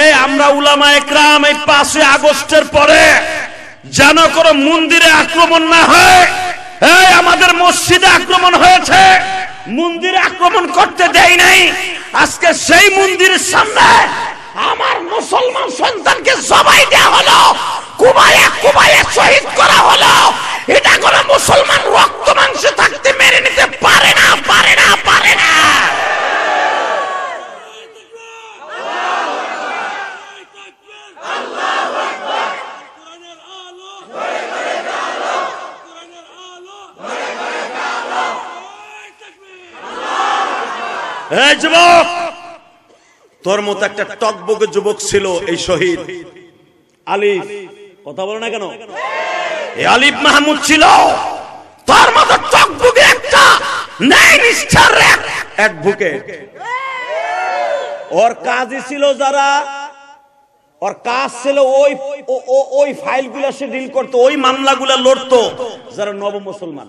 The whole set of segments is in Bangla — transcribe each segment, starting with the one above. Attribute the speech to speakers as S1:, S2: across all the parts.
S1: এই আমরা উলামা একরাম এই পাঁচই আগস্টের পরে যেন কোনো মন্দিরে আক্রমণ না হয় এই আমাদের মসজিদে আক্রমণ হয়েছে মন্দিরে আক্রমণ করতে দেয় নাই আজকে সেই মন্দিরের সামনে আমার মুসলমান সন্তানকে সবাই দেয়া হলো কুমারে কুমারে শহীদ করা হলো এটা কোনো মুসলমান রক্ত মাংস থাকতে মেরে নিতে পারে না পারে না পারে না তোর মতো একটা টকবকে যুবক ছিল এই শহীদ আলিফ কথা বলো না কেন আলিফ মাহমুদ ছিল তোর মতো টকবকে একটা ওর ছিল যারা ওর কাজ ছিল ওই ওই গুলা সে ডিল করতো ওই গুলা লড়তো যারা নব মুসলমান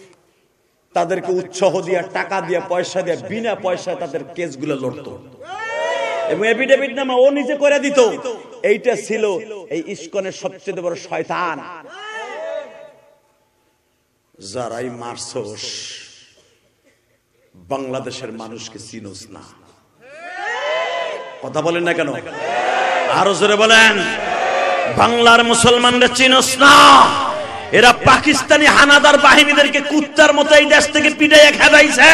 S1: তাদেরকে উৎসাহ দিয়া টাকা দিয়া পয়সা দিয়া বিনা পয়সায় তাদের কেস গুলো লড়ত এবং এফিডেভিট নামা ও নিজে করে দিত এইটা ছিল এই ইস্কনের সবচেয়ে বড় শয়তান যারাই মার্সোস বাংলাদেশের মানুষকে চিনোস না কথা বলেন না কেন আরো জোরে বলেন বাংলার মুসলমানরা চিনোস না এরা পাকিস্তানি হানাদার বাহিনীদেরকে কুত্তার মতো এই দেশ থেকে পিটাইয়ে খেদাইছে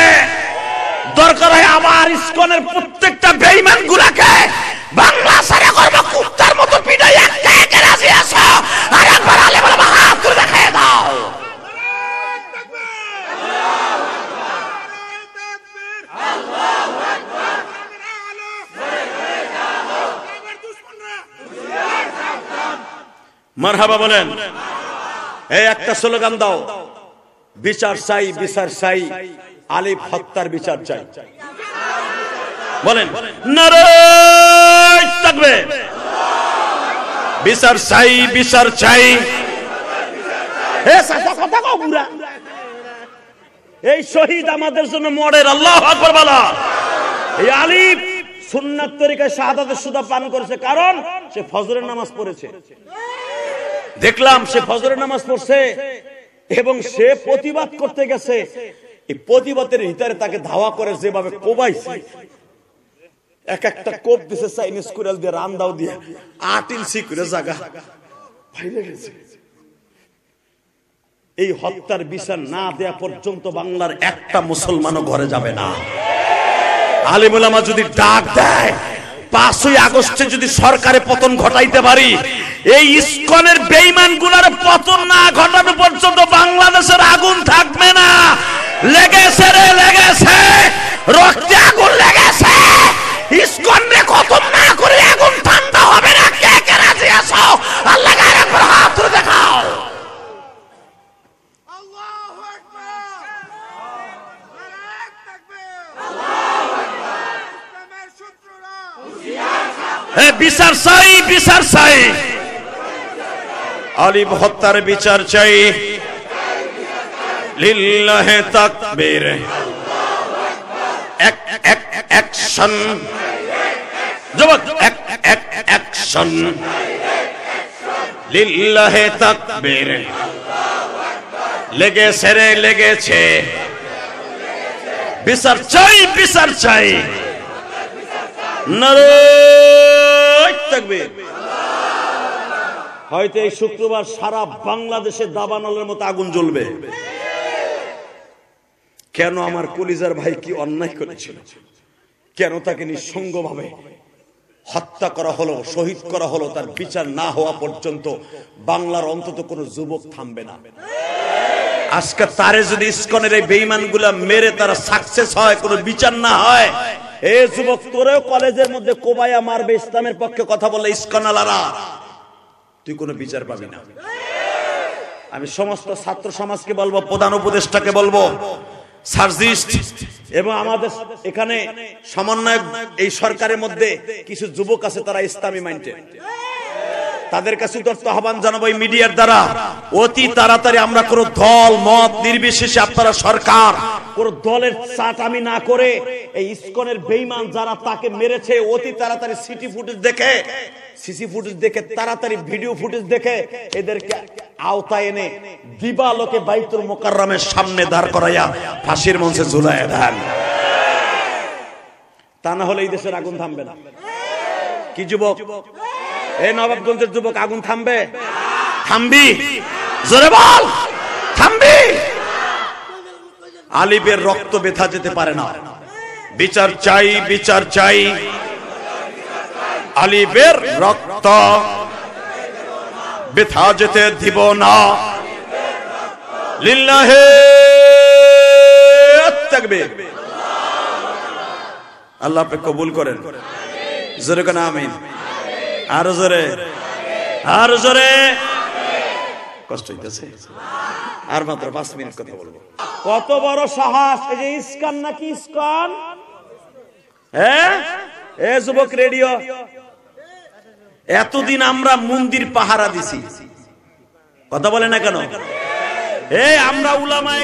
S1: দরকার হয় আমার ইস্কনের প্রত্যেকটা বেইমান গুলাকে বাংলা সারা করব কুত্তার মতো পিটাইয়ে একে রাজি আছো আর একবার আলে বলে হাত দেখায় দাও মারহাবা বলেন এই একটা স্লোগান দাও বিচার চাই বিচার চাই আলিফ হত্যার বিচার চাই বলেন থাকবে বিচার চাই বিচার চাই এই শহীদ আমাদের জন্য মরের আল্লাহ এই আলিফ সুন্নার তরিকায় শাহাদাতের সুদা পান করেছে কারণ সে ফজরের নামাজ পড়েছে দেখলাম সে ফজরের নামাজ পড়ছে এবং সে প্রতিবাদ করতে গেছে এই প্রতিবাদের ভিতরে তাকে ধাওয়া করে যেভাবে কোবাইছে এক একটা কোপ দিছে চাইনিজ কুরাল দিয়ে রান দাও দিয়ে আট ইঞ্চি করে জাগা এই হত্যার বিচার না দেয়া পর্যন্ত বাংলার একটা মুসলমানও ঘরে যাবে না আলিমুলামা যদি ডাক দেয় পাঁচই আগস্টে যদি সরকারে পতন ঘটাইতে পারি এই ইস্কনের বেইমান গুলার পতন না ঘটানো পর্যন্ত বাংলাদেশের আগুন থাকবে না লেগেছে রে লেগেছে রক্তে আগুন লেগেছে ইস্কন রে খতম না করে আগুন ঠান্ডা হবে না কে কে রাজি আছো আল্লাহ হাত হ্যাঁ বিচার চাই বিচার চাই আলিম হত্যার বিচার চাই লিল্লাহে তাকবীর এক এক অ্যাকশন যুবক এক এক অ্যাকশন লিল্লাহে তাকবীর লেগেছে রে লেগেছে বিচার চাই বিচার চাই নরে হয়তো এই শুক্রবার সারা বাংলাদেশে দাবানলের মতো আগুন জ্বলবে কেন আমার কলিজার ভাই কি অন্যায় করেছিল কেন তাকে নিঃসঙ্গ ভাবে হত্যা করা হলো শহীদ করা হলো তার বিচার না হওয়া পর্যন্ত বাংলার অন্তত কোনো যুবক থামবে না আজকে তারে যদি ইস্কনের এই বেইমান মেরে তারা সাকসেস হয় কোনো বিচার না হয় এ যুবক তোরেও কলেজের মধ্যে কোবায়া মারবে ইসলামের পক্ষে কথা বলে ইস্কনালারা তুই কোনো বিচার পাবি না আমি সমস্ত ছাত্র সমাজকে বলবো প্রধান উপদেষ্টাকে বলবো সার্জিস্ট এবং আমাদের এখানে সমন্বয়ক এই সরকারের মধ্যে কিছু যুবক আছে তারা ইসলামী মাইন্ডেড তাদের কাছে আহ্বান জানাবো মিডিয়ার দ্বারা অতি তাড়াতাড়ি আমরা কোন দল মত নির্বিশেষে আপনারা সরকার কোন দলের চাট আমি না করে এই ইস্কনের বেইমান যারা তাকে মেরেছে অতি তাড়াতাড়ি সিটি ফুটেজ দেখে সিসি ফুটেজ দেখে তাড়াতাড়ি ভিডিও ফুটেজ দেখে এদেরকে আওতায় এনে দিবালোকে বাইতুল মোকাররামের সামনে দাঁড় করাইয়া ফাঁসির মঞ্চে দেন তা না হলে এই দেশের আগুন থামবে না কি যুবক এই নবাবগঞ্জের যুবক আগুন থামবে থামবি জোরে বল থামবি আলিবের রক্ত বেথা যেতে পারে না বিচার চাই বিচার চাই আলিবের রক্ত বেথা যেতে দিব না লিল্লাহে থাকবে আল্লাহ আপনি কবুল করেন জোরে কেন আমিন আর জোরে জোরে কষ্ট হইতেছে আর মাত্র পাঁচ মিনিট কথা বলবো কত বড় সাহস এই যে ইস্কান নাকি ইস্কান হ্যাঁ এ যুবক রেডিও এতদিন আমরা মন্দির পাহারা দিছি কথা বলে না কেন আমরা উলামায়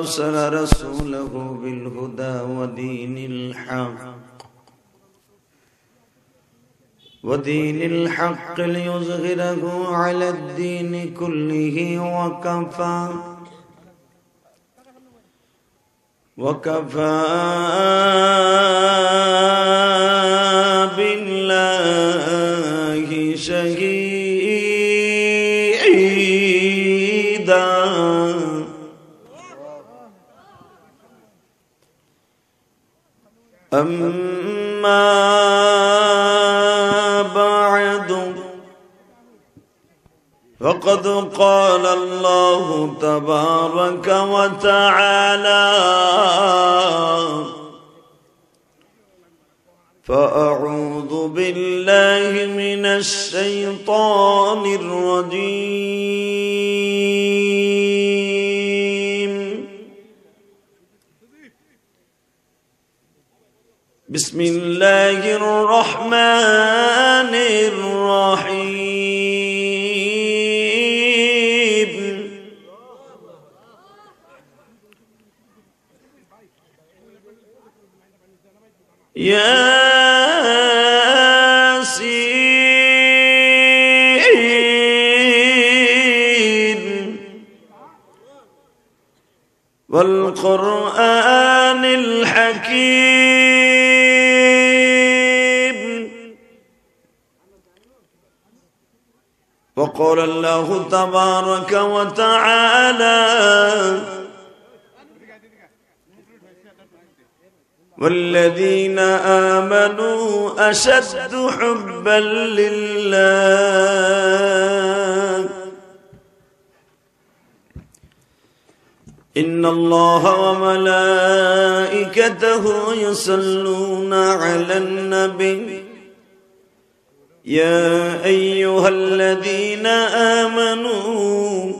S1: أرسل رسوله بالهدى ودين الحق ودين الحق ليظهره على الدين كله وكفى وكفى بالله شهيدا أما بعد فقد قال الله تبارك وتعالى فأعوذ بالله من الشيطان الرجيم بسم الله الرحمن الرحيم يا والقرآن الحكيم وقال الله تبارك وتعالى والذين آمنوا أشد حبا لله إن الله وملائكته يصلون على النبي يا ايها الذين امنوا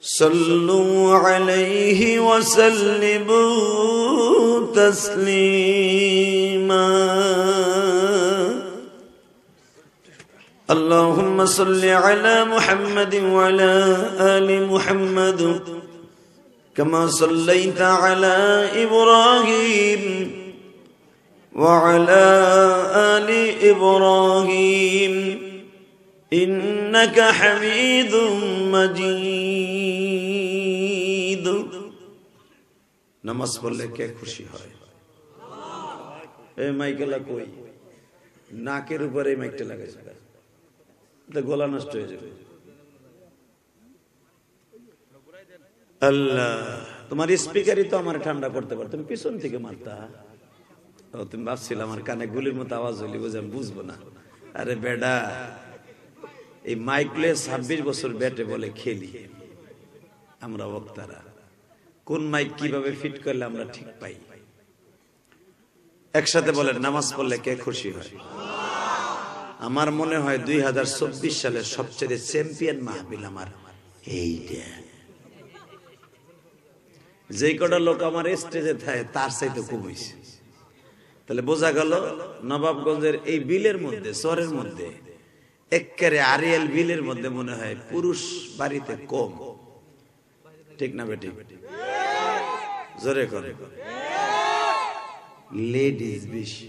S1: صلوا عليه وسلموا تسليما اللهم صل على محمد وعلى ال محمد كما صليت على ابراهيم وعلى آل إبراهيم إنك حميد مجيد পড়লে কে খুশি হয় এই মাইকেলা কই নাকের উপরে মাইকটা লাগাইছে গলা নষ্ট হয়ে যাবে আল্লাহ তোমার স্পিকারই তো আমার ঠান্ডা করতে পারো তুমি পিছন থেকে মারতা তুমি ভাবছিল আমার কানে গুলির মতো আওয়াজ হইলি বুঝবো না আরে বেডা এই মাইকলে ছাব্বিশ বছর ব্যাটে বলে খেলি আমরা বক্তারা কোন মাইক কিভাবে ফিট করলে আমরা ঠিক পাই একসাথে বলেন নামাজ পড়লে কে খুশি হয় আমার মনে হয় দুই হাজার চব্বিশ সালের সবচেয়ে চ্যাম্পিয়ন মাহবিল আমার এইটা যে কটা লোক আমার স্টেজে থাকে তার চাইতে কম হয়েছে তাহলে বোঝা গেল নবাবগঞ্জের এই বিলের মধ্যে সরের মধ্যে এককারে আরিয়াল বিলের মধ্যে মনে হয় পুরুষ বাড়িতে কম ঠিক না বেটি জোরে করে লেডিজ বেশি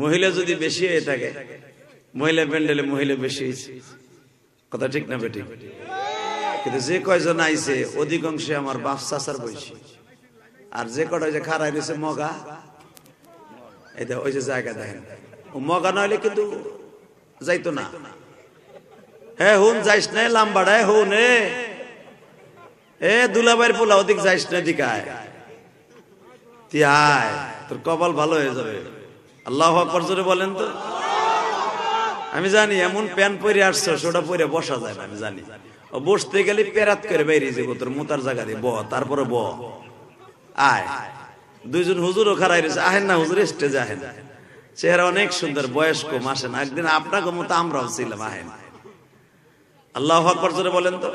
S1: মহিলা যদি বেশি হয়ে থাকে মহিলা প্যান্ডেলে মহিলা বেশি কথা ঠিক না বেটি কিন্তু যে কয়জন আইছে অধিকাংশে আমার বাপ চাচার বয়সী আর যে কটা যে খারাই নিছে মগা এটা ওই যে জায়গা দেখেন মগা নইলে কিন্তু যাইতো না হ্যাঁ হুন যাইস না লাম্বাড়ায় হুন এ দুলাবাইর পোলা ওদিক যাইস না দিকায় তোর কপাল ভালো হয়ে যাবে আল্লাহ আকবর জোরে বলেন তো আমি জানি এমন প্যান পরে আসছো সেটা পরে বসা যায় না আমি জানি বসতে গেলে পেরাত করে বেরিয়ে যাবো তোর মোতার জায়গা দিয়ে ব তারপরে ব আয় দুইজন হুজুর খারাই রয়েছে আহেন না হুজুর স্টেজে আহেন চেহারা অনেক সুন্দর বয়স কম আসেন একদিন আপনাকে মতো আমরাও ছিলাম আহেন আল্লাহ আকবর জোরে বলেন তো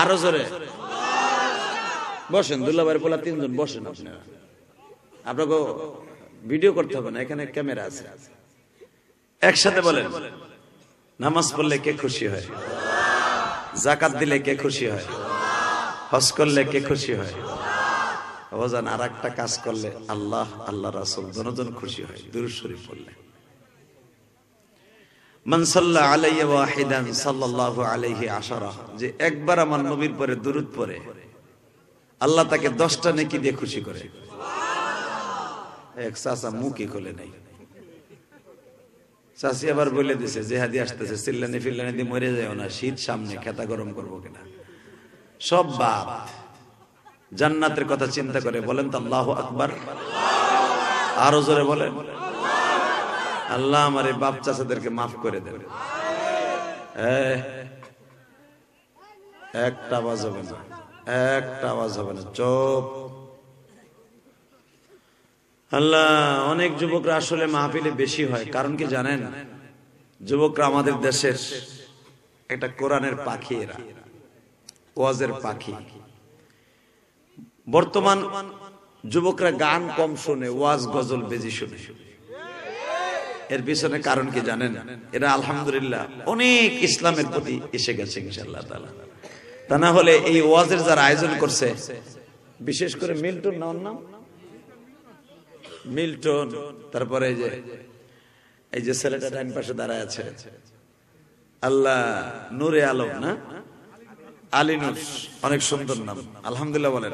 S1: আরো জোরে বসেন দুল্লাবার পোলা তিনজন বসেন আপনারা আপনাকে ভিডিও করতে হবে না এখানে ক্যামেরা আছে একসাথে বলেন নামাজ পড়লে কে খুশি হয় জাকাত দিলে কে খুশি হয় হজ করলে কে খুশি হয় অবজান আর একটা কাজ করলে আল্লাহ আল্লাহ রাসুল দনজন খুশি হয় দূর শরীফ পড়লে মানসাল্লাহ আলাইয়া ওয়াহিদান সাল্লাল্লাহু আলাইহি আশারা যে একবার আমার নবীর পরে দুরুদ পড়ে আল্লাহ তাকে দশটা নেকি দিয়ে খুশি করে এক চাচা মুখই খোলে নাই চাষি আবার বলে দিছে যে আসতেছে চিল্লানি ফিল্লানি দিয়ে মরে যায় না শীত সামনে খেতা গরম করবো কিনা সব বাদ জান্নাতের কথা চিন্তা করে বলেন তো আল্লাহ আকবর আরো জোরে বলেন আল্লাহ আমার এই বাপ চাষাদেরকে মাফ করে দেবে একটা আওয়াজ হবে না একটা আওয়াজ হবে না চোপ আল্লাহ অনেক যুবকরা আসলে মাহফিলে বেশি হয় কারণ কি জানেন যুবকরা আমাদের দেশের একটা কোরআনের পাখি এরা ওয়াজের পাখি বর্তমান যুবকরা গান কম শোনে ওয়াজ গজল বেজি শোনে এর পিছনে কারণ কি জানেন এরা আলহামদুলিল্লাহ অনেক ইসলামের প্রতি এসে গেছে ইনশাল্লাহ তালা তা না হলে এই ওয়াজের যারা আয়োজন করছে বিশেষ করে মিল্টন নাম নাম মিল্টন তারপরে এই যে এই যে ছেলেটা ডাইন পাশে দাঁড়ায় আছে আল্লাহ নূরে আলম না আলিনুস অনেক সুন্দর নাম আলহামদুলিল্লাহ বলেন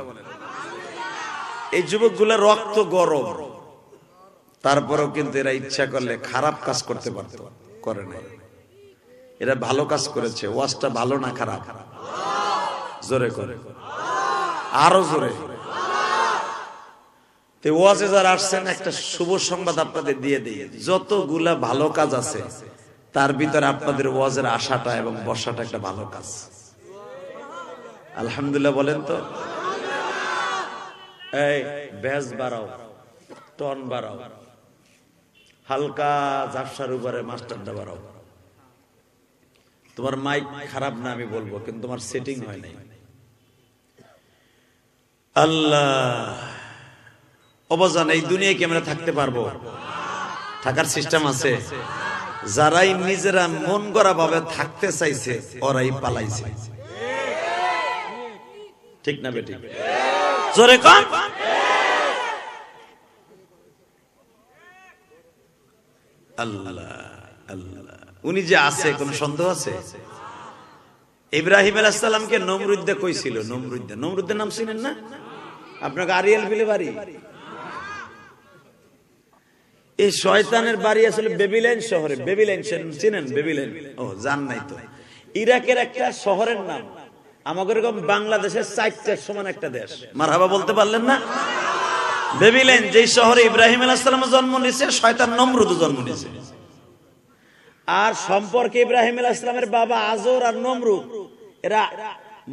S1: এই যুবকগুলো রক্ত গরম তারপরেও কিন্তু এরা ইচ্ছা করলে খারাপ কাজ করতে পারত করে নাই এরা ভালো কাজ করেছে ওয়াজটা ভালো না খারাপ জোরে করে আরো জোরে ওয়াজে যারা আসছেন একটা শুভ সংবাদ আপনাদের দিয়ে দিয়ে যতগুলা ভালো কাজ আছে তার ভিতরে আপনাদের ওয়াজের আশাটা এবং বসাটা একটা ভালো কাজ আলহামদুলিল্লাহ বলেন তো এই বাড়াও টন বাড়াও হালকা ঝাপসার উপরে মাস্টারটা বাড়াও তোমার মাইক খারাপ না আমি বলবো কিন্তু তোমার সেটিং হয় নাই আল্লাহ অবজান এই দুনিয়ায় কি আমরা থাকতে পারবো থাকার সিস্টেম আছে যারাই নিজেরা মন করা ভাবে থাকতে চাইছে ওরাই পালাইছে ঠিক না বেটি জোরে কম উনি যে আছে কোন সন্দেহ আছে ইব্রাহিম আলাহামকে নমরুদ্দা কইছিল নমরুদ্দা নমরুদ্দার নাম চিনেন না আপনাকে আরিয়াল ফিলে বাড়ি এই শয়তানের বাড়ি আসলে বেবিলাইন শহরে বেবিলাইন চিনেন বেবিলাইন ও জান নাই তো ইরাকের একটা শহরের নাম আমাকে বাংলাদেশের চারটার সমান একটা দেশ মারহাবা বলতে পারলেন না
S2: ভেবিলেন যে শহরে ইব্রাহিম
S1: আলাহাম জন্ম নিয়েছে শয়তান নমরুদ জন্ম নিয়েছে আর সম্পর্কে ইব্রাহিম আলাহামের বাবা আজর আর নমরুদ এরা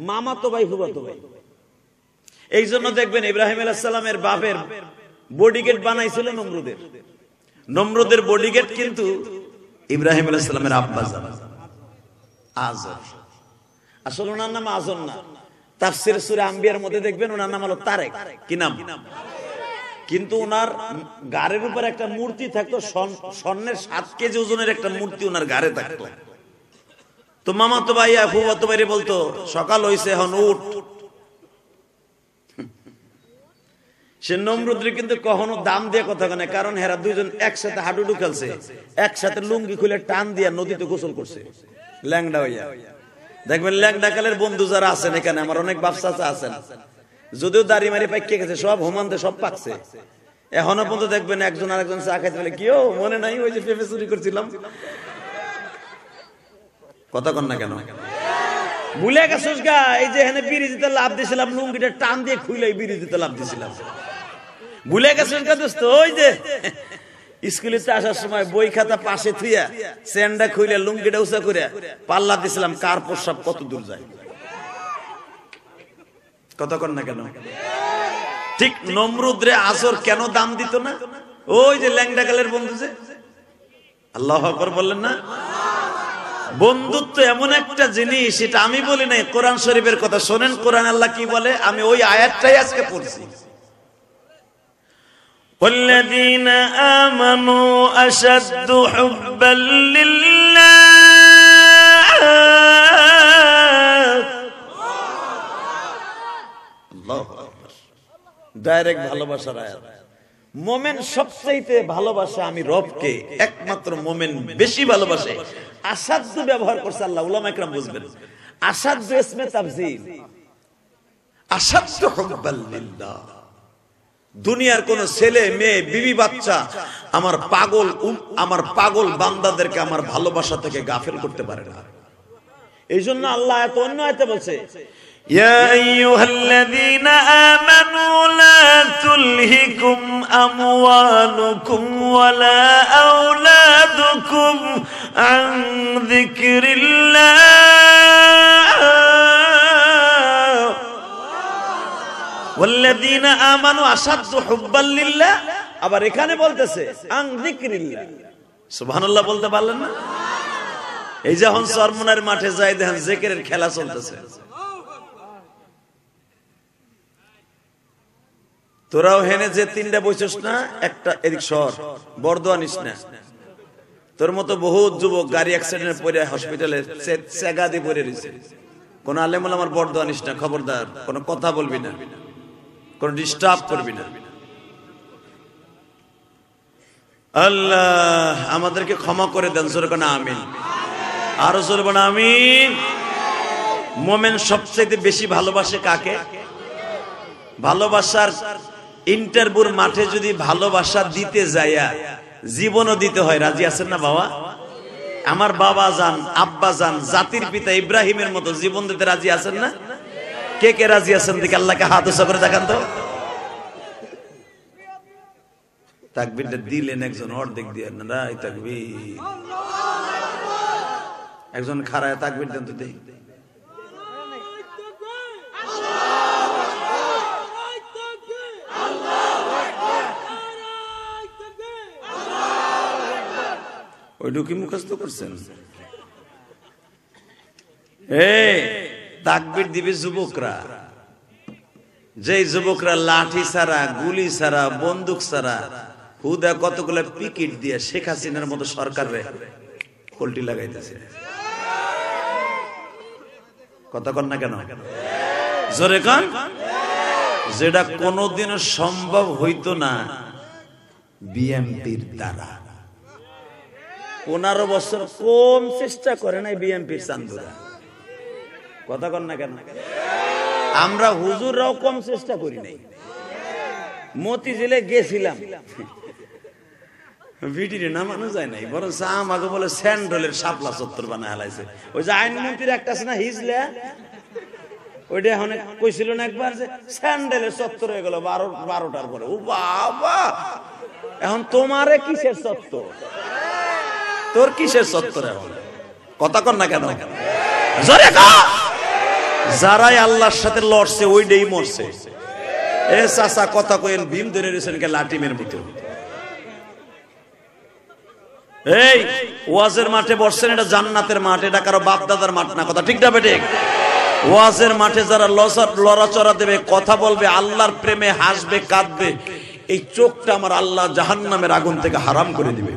S1: মামাতো ভাই ফুবাতো ভাই এই জন্য দেখবেন ইব্রাহিম আলাহামের বাপের বডিগেট বানাইছিল নমরুদের নমরুদের বডিগেট কিন্তু ইব্রাহিম আলাহামের আব্বাস আজর আসলে ওনার নাম আজম না তাফসির সুরে আম্বিয়ার মধ্যে দেখবেন ওনার নাম হলো তারেক কি নাম কিন্তু ওনার গাড়ের উপরে একটা মূর্তি থাকতো স্বর্ণের সাত কেজি ওজনের একটা মূর্তি ওনার গাড়ে থাকতো তো মামা তো ভাইয়া ফুবা তো বাইরে বলতো সকাল হয়েছে এখন উঠ সে নমরুদ্রে কিন্তু কখনো দাম দিয়ে কথা কেন কারণ হেরা দুইজন একসাথে হাডুডু খেলছে একসাথে লুঙ্গি খুলে টান দিয়ে নদীতে গোসল করছে ল্যাংডা হইয়া দেখবেন ল্যাংডাকালের বন্ধু যারা আছেন এখানে আমার অনেক বাপসা আছেন যদিও দাড়ি মারি পাইকে গেছে সব হোমানতে সব পাকছে এখনো পর্যন্ত দেখবেন একজন আরেকজন চা খাইতে বলে কেউ মনে নাই ওই যে পেপে চুরি করছিলাম কথা কন না কেন ভুলে গেছিস গা এই যে এখানে বিড়ি দিতে লাভ দিয়েছিলাম লুঙ্গিটা টান দিয়ে খুইলে বিড়ি দিতে লাভ দিয়েছিলাম ভুলে গেছিস গা দোস্ত ওই যে স্কুলেতে আসার সময় বই খাতা পাশে থুইয়া স্যান্ডা খুইলে লুঙ্গিটা উঁচা করে পাল্লা দিছিলাম কার প্রসাব কত দূর যায় কতক্ষণ না কেন ঠিক নমরুদ্রে আসর কেন দাম দিত না ওই যে ল্যাংডা কালের বন্ধু যে আল্লাহ আকবর বললেন না বন্ধুত্ব এমন একটা জিনিস এটা আমি বলি নাই কোরআন শরীফের কথা শোনেন কোরআন আল্লাহ কি বলে আমি ওই আয়াতটাই আজকে পড়ছি والذين آمنوا أشد حبا لله ডাইরেক্ট ভালোবাসার আয়াত মোমেন সবচাইতে ভালোবাসে আমি রবকে একমাত্র মোমেন বেশি ভালোবাসে আসাধ্য ব্যবহার করছে আল্লাহ উলামা একরাম বুঝবেন আসাধ্য ইসমে তাফজিল আসাধ্য হুব্বাল্লিল্লাহ দুনিয়ার কোন ছেলে মেয়ে বিবি বাচ্চা আমার পাগল আমার পাগল বান্দাদেরকে আমার ভালোবাসা থেকে গাফেল করতে পারে না এই জন্য আল্লাহ এত অন্য আয়তে বলছে يا أيها الذين آمنوا لا تلهكم أموالكم ولا أولادكم عن ذكر الله আবার এখানে বলতেছে বলতে পারলেন না এই যখন চরমনার মাঠে যাই দেখেন জিকিরের খেলা চলতেছে তোরাও হেনে যে তিনটা বইছস না একটা এদিক শহর বর্দোয়া নিস না তোর মতো বহু যুবক গাড়ি অ্যাক্সিডেন্ট পরে হসপিটালে চেগা দিয়ে পড়ে রয়েছে কোন আলেমাল আমার বর্ধমান নিস না খবরদার কোনো কথা বলবি না কোন ডিস্টার্ব করবি না আল্লাহ আমাদেরকে ক্ষমা করে দেন জোর কোন আমিন আরো জোর না আমিন মোমেন সবচেয়ে বেশি ভালোবাসে কাকে ভালোবাসার ইন্টারভিউর মাঠে যদি ভালোবাসা দিতে যায়া জীবনও দিতে হয় রাজি আছেন না বাবা আমার বাবা যান আব্বা যান জাতির পিতা ইব্রাহিমের মতো জীবন দিতে রাজি আছেন না কে কে রাজি আছেন দেখে আল্লাহকে হাত উঁচা করে দেখান তো তাকবিরটা দিলেন একজন অর্ধেক দিয়ে না তাকবির একজন খারায় তাকবির দেন তো দেখি ওইটুকু মুখস্থ করছেন এই তাকবির দিবে যুবকরা যে যুবকরা লাঠি ছাড়া গুলি ছাড়া বন্দুক ছাড়া হুদা কতগুলো পিকিট দিয়ে শেখ হাসিনার মতো সরকার রে পোল্টি লাগাইতেছে কতক্ষণ না কেন জোরে কন যেটা কোনদিন সম্ভব হইত না বিএমপির দ্বারা পনেরো বছর কম চেষ্টা করে নাই বিএমপির চান্দুরা কথা কন না কেন আমরা হুজুররাও কম চেষ্টা করি নাই মতি জেলে গেছিলাম ওইটা কইছিল না একবার যে চত্বর হয়ে বারো বারোটার ও এখন তোমারে কিসের চত্বর তোর কিসের চত্বর এখন কথা কর না কেন জোরে যারাই আল্লাহর সাথে লড়ছে ডেই মরছে এ চাষা কথা কইন ভীম ধরে রেছেন কে লাটিমের ভিতরে এই ওয়াজের মাঠে বসছেন এটা জান্নাতের মাঠ এটা কারো বাপ দাদার মাঠ না কথা ঠিক না বেঠিক ওয়াজের মাঠে যারা লসার লড়াচড়া দেবে কথা বলবে আল্লাহর প্রেমে হাসবে কাঁদবে এই চোখটা আমার আল্লাহ জাহান্নামের আগুন থেকে হারাম করে দিবে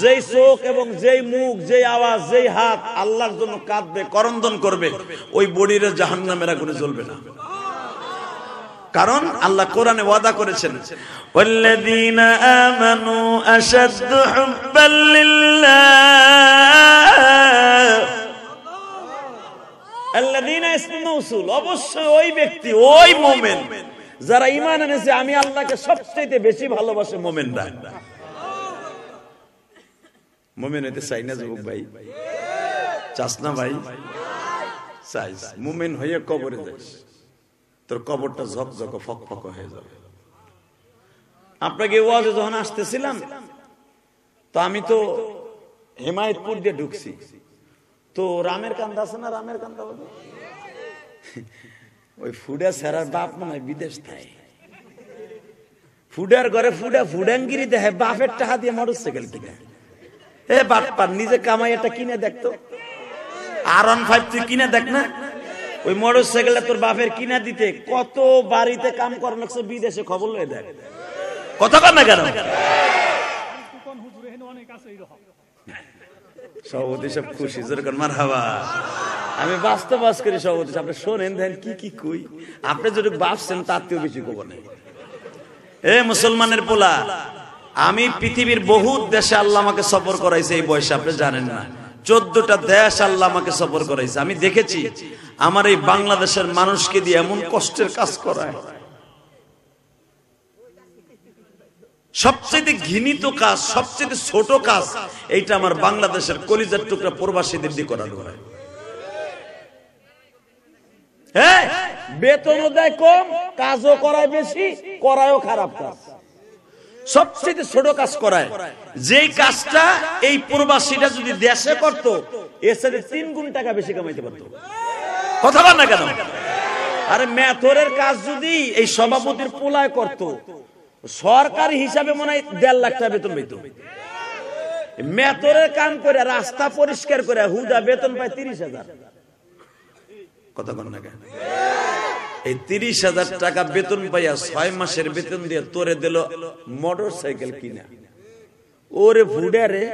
S1: যেই চোখ এবং যেই মুখ যে আওয়াজ যেই হাত আল্লাহর জন্য কাঁদবে করন্দন করবে ওই বডিরে জাহান নামের আগুনে চলবে না কারণ আল্লাহ কোরআনে ওয়াদা করেছেন অবশ্যই ওই ব্যক্তি ওই মোমেন যারা ইমান এনেছে আমি আল্লাহকে সবচেয়ে বেশি ভালোবাসে মোমেনরা মোমেন হইতে চাই না যুবক ভাই চাস না ভাই চাইস মোমেন হইয়া কবরে যাইস তোর কবরটা ঝকঝক ফক ফক হয়ে যাবে আপনাকে ওয়াজে যখন আসতেছিলাম তো আমি তো হেমায়তপুর দিয়ে ঢুকছি তো রামের কান্দা আছে না রামের কান্দা বলে ওই ফুডা স্যারার বাপ মনে বিদেশ থাকে ফুডার ঘরে ফুডা ফুডাঙ্গিরি দেখে বাপের টাকা দিয়ে মোটরসাইকেল থেকে এ বাটপার নিজে কামাই এটা কিনে দেখতো আর ফাইভ তুই কিনে দেখ না ওই মোটর সাইকেলটা তোর বাপের কিনা দিতে কত বাড়িতে কাম করানো বিদেশে খবর লয়ে দেখ সভাপতি সব খুশি মার হাবা আমি বাস্তব বাস করি সভাপতি আপনি শোনেন দেন কি কি কই আপনি যদি বাপছেন তার থেকে বেশি নাই এ মুসলমানের পোলা আমি পৃথিবীর বহু দেশে আল্লাহ আমাকে সফর করাইছে এই বয়সে আপনি জানেন না চোদ্দটা দেশ আল্লাহ আমাকে সফর করাইছে আমি দেখেছি আমার এই বাংলাদেশের মানুষকে দিয়ে এমন কষ্টের কাজ করায় সবচেয়ে ঘৃণিত কাজ সবচেয়ে ছোট কাজ এইটা আমার বাংলাদেশের কলিজার টুকরা প্রবাসীদের দিয়ে করানো হয় হ্যাঁ, বেতনও দেয় কম কাজও করায় বেশি করায়ও খারাপ কাজ সবচেয়ে ছোট কাজ করায় যেই কাজটা এই প্রবাসীটা যদি দেশে করত এর সাথে তিন গুণ টাকা বেশি কামাইতে পারত কথা বল না কেন আরে মেথরের কাজ যদি এই সভাপতির পোলায় করত সরকারি হিসাবে মনে হয় দেড় লাখ টাকা বেতন পেত মেথরের কাম করে রাস্তা পরিষ্কার করে হুদা বেতন পায় তিরিশ হাজার কথা বল না কেন এই তিরিশ হাজার টাকা বেতন পাইয়া ছয় মাসের বেতন দিয়ে তোরে দিল মোটর সাইকেল কিনা ওরে ফুডারে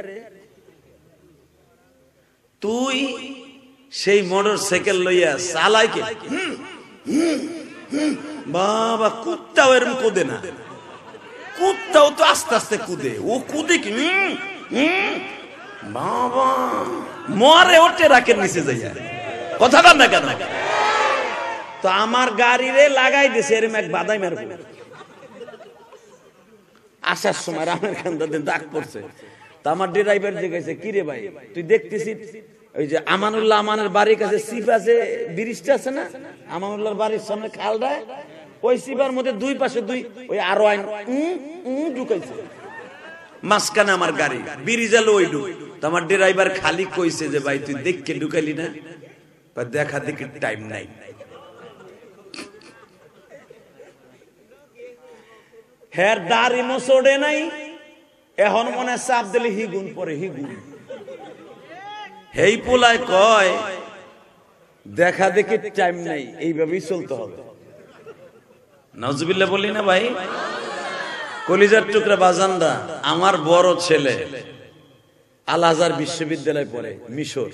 S1: তুই সেই মোটর সাইকেল লইয়া চালাইকে বাবা কুত্তাও এরম কুদে না কুত্তাও তো আস্তে আস্তে কুদে ও কুদে কি বাবা মরে ওটে রাখের নিচে যাইয়া কথা না কেন তো আমার গাড়িরে লাগাই দিছে এরম এক বাদাই মারব আসার সময় রামের খান্দাতে দাগ পড়ছে তো আমার ড্রাইভার জিজ্ঞাসা কি রে ভাই তুই দেখতেছিস ওই যে আমানুল্লাহ আমানের বাড়ির কাছে সিপ আছে ব্রিজটা আছে না আমানুল্লাহর বাড়ির সামনে খালটা ওই সিপার মধ্যে দুই পাশে দুই ওই আরো আইন ঢুকাইছে মাঝখানে আমার গাড়ি ব্রিজেল ওই ডুব তো আমার ড্রাইভার খালি কইছে যে ভাই তুই দেখকে ঢুকাইলি না দেখা দেখি টাইম নাই হের দাড়ি মোচড়ে নাই এখন মনে চাপ দিলে হিগুন পরে হিগুন হেই পোলায় কয় দেখা দেখি টাইম নাই এইভাবেই চলতে হবে নজবিল্লা বলি না ভাই কলিজার টুকরা বাজানরা আমার বড় ছেলে আল আজহার বিশ্ববিদ্যালয় পড়ে মিশর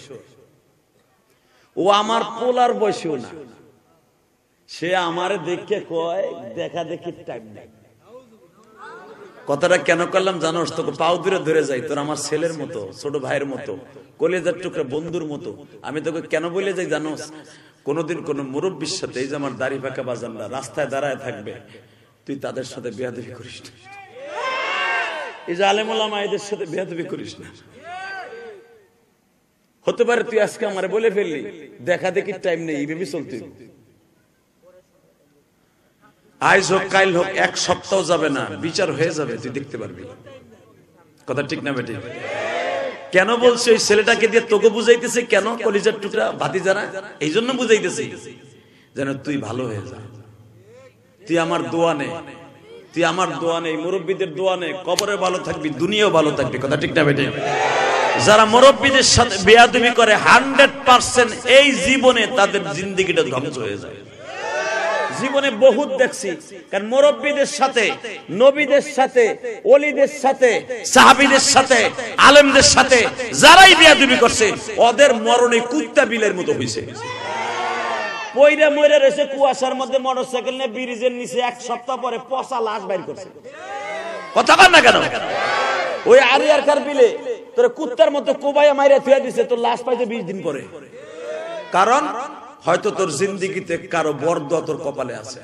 S1: ও আমার পোলার বয়সেও না সে আমারে দেখে কয় দেখা দেখি টাইম নাই কথাটা কেন করলাম জানো তোকে পাও দূরে ধরে যাই তোর আমার ছেলের মতো ছোট ভাইয়ের মতো কলেজার টুকরা বন্ধুর মতো আমি তোকে কেন বলে যাই জানো কোনোদিন কোন মুরব্বীর সাথে এই যে আমার দাড়ি ফাঁকা বাজানরা রাস্তায় দাঁড়ায় থাকবে তুই তাদের সাথে বেহাদবি করিস না এই যে আলেমুলামা এদের সাথে বেহাদবি করিস না হতে পারে তুই আজকে আমার বলে ফেললি দেখা দেখি টাইম নেই এইভাবে চলতে আজ হোক কাইল হোক এক সপ্তাহ যাবে না বিচার হয়ে যাবে তুই দেখতে পারবি কথা ঠিক না বেটি কেন বলছি ওই ছেলেটাকে দিয়ে তোকে বুঝাইতেছে কেন কলিজার টুকরা ভাতি যারা এই জন্য বুঝাইতেছি যেন তুই ভালো হয়ে যা তুই আমার দোয়া নে তুই আমার দোয়া নেই মুরব্বীদের দোয়া নেই কবরে ভালো থাকবি দুনিয়াও ভালো থাকবি কথা ঠিক না বেটি যারা মুরব্বীদের সাথে বেয়াদুমি করে হান্ড্রেড পার্সেন্ট এই জীবনে তাদের জিন্দিগিটা ধ্বংস হয়ে যায় জীবনে বহুত দেখছি কারণ মুরব্বীদের সাথে নবীদের সাথে ওলিদের সাথে সাহাবিদের সাথে আলেমদের সাথে যারাই বিয়াদুবি করছে ওদের মরণে কুত্তা বিলের মতো হয়েছে মইরা কুয়াশার মধ্যে মোটরসাইকেল নিয়ে ব্রিজের নিচে এক সপ্তাহ পরে পচা লাশ বাইর করছে কথা কর না কেন ওই আর কার বিলে তোর কুত্তার মতো কোবায়া মাইরা থুয়া দিছে তোর লাশ পাইছে বিশ দিন পরে কারণ হয়তো তোর জিন্দিগিতে কারো বর্দ তোর কপালে আছে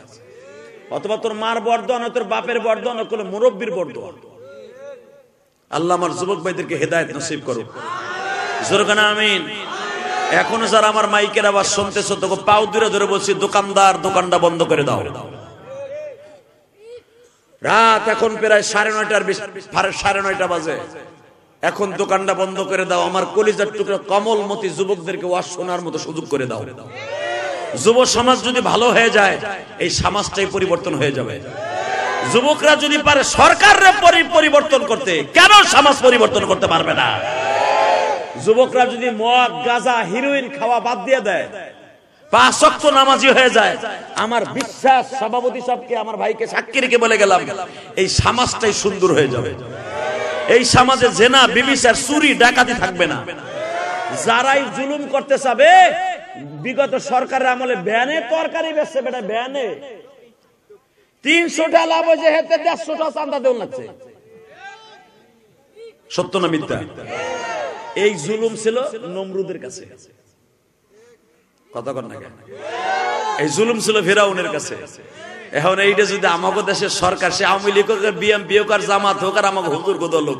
S1: অথবা তোর মার বর্দন তোর বাপের বর্দন কোনো মুরব্বীর বর্দন আল্লাহ আমার যুবক ভাইদেরকে হেদায়ত নসিব করুক জোরগানা আমিন এখনো যারা আমার মাইকের আবার শুনতেছো তোকে পাও দূরে ধরে বলছি দোকানদার দোকানটা বন্ধ করে দাও রাত এখন প্রায় সাড়ে নয়টার সাড়ে নয়টা বাজে এখন দোকানটা বন্ধ করে দাও আমার কলিজার টুকরো কমল মতি যুবকদেরকে ওয়াজ শোনার মতো সুযোগ করে দাও যুব সমাজ যদি ভালো হয়ে যায় এই সমাজটাই পরিবর্তন হয়ে যাবে যুবকরা যদি পারে সরকারে পরিবর্তন করতে কেন সমাজ পরিবর্তন করতে পারবে না যুবকরা যদি মদ গাঁজা হিরোইন খাওয়া বাদ দিয়ে দেয় পাঁচক্ত নামাজি হয়ে যায় আমার বিশ্বাস সভাপতি সবকে আমার ভাইকে সাক্ষী রেখে বলে গেলাম এই সমাজটাই সুন্দর হয়ে যাবে এই সমাজে জেনা বিবিসার চুরি ডাকাতি থাকবে না যারাই জুলুম করতে চাবে বিগত সরকারের আমলে ব্যানে তরকারি বেচছে বেটা ব্যানে তিনশোটা লাভ হয়েছে দেড়শোটা চান্দা দেওয়া লাগছে সত্য না মিথ্যা এই জুলুম ছিল নমরুদের কাছে কথা না এই জুলুম ছিল ফেরাউনের কাছে এখন এইটা যদি আমাকে দেশের সরকার সে আওয়ামী লীগের বিএমপি হোক আর জামাত হোক আর আমাকে হুজুর কোদল হোক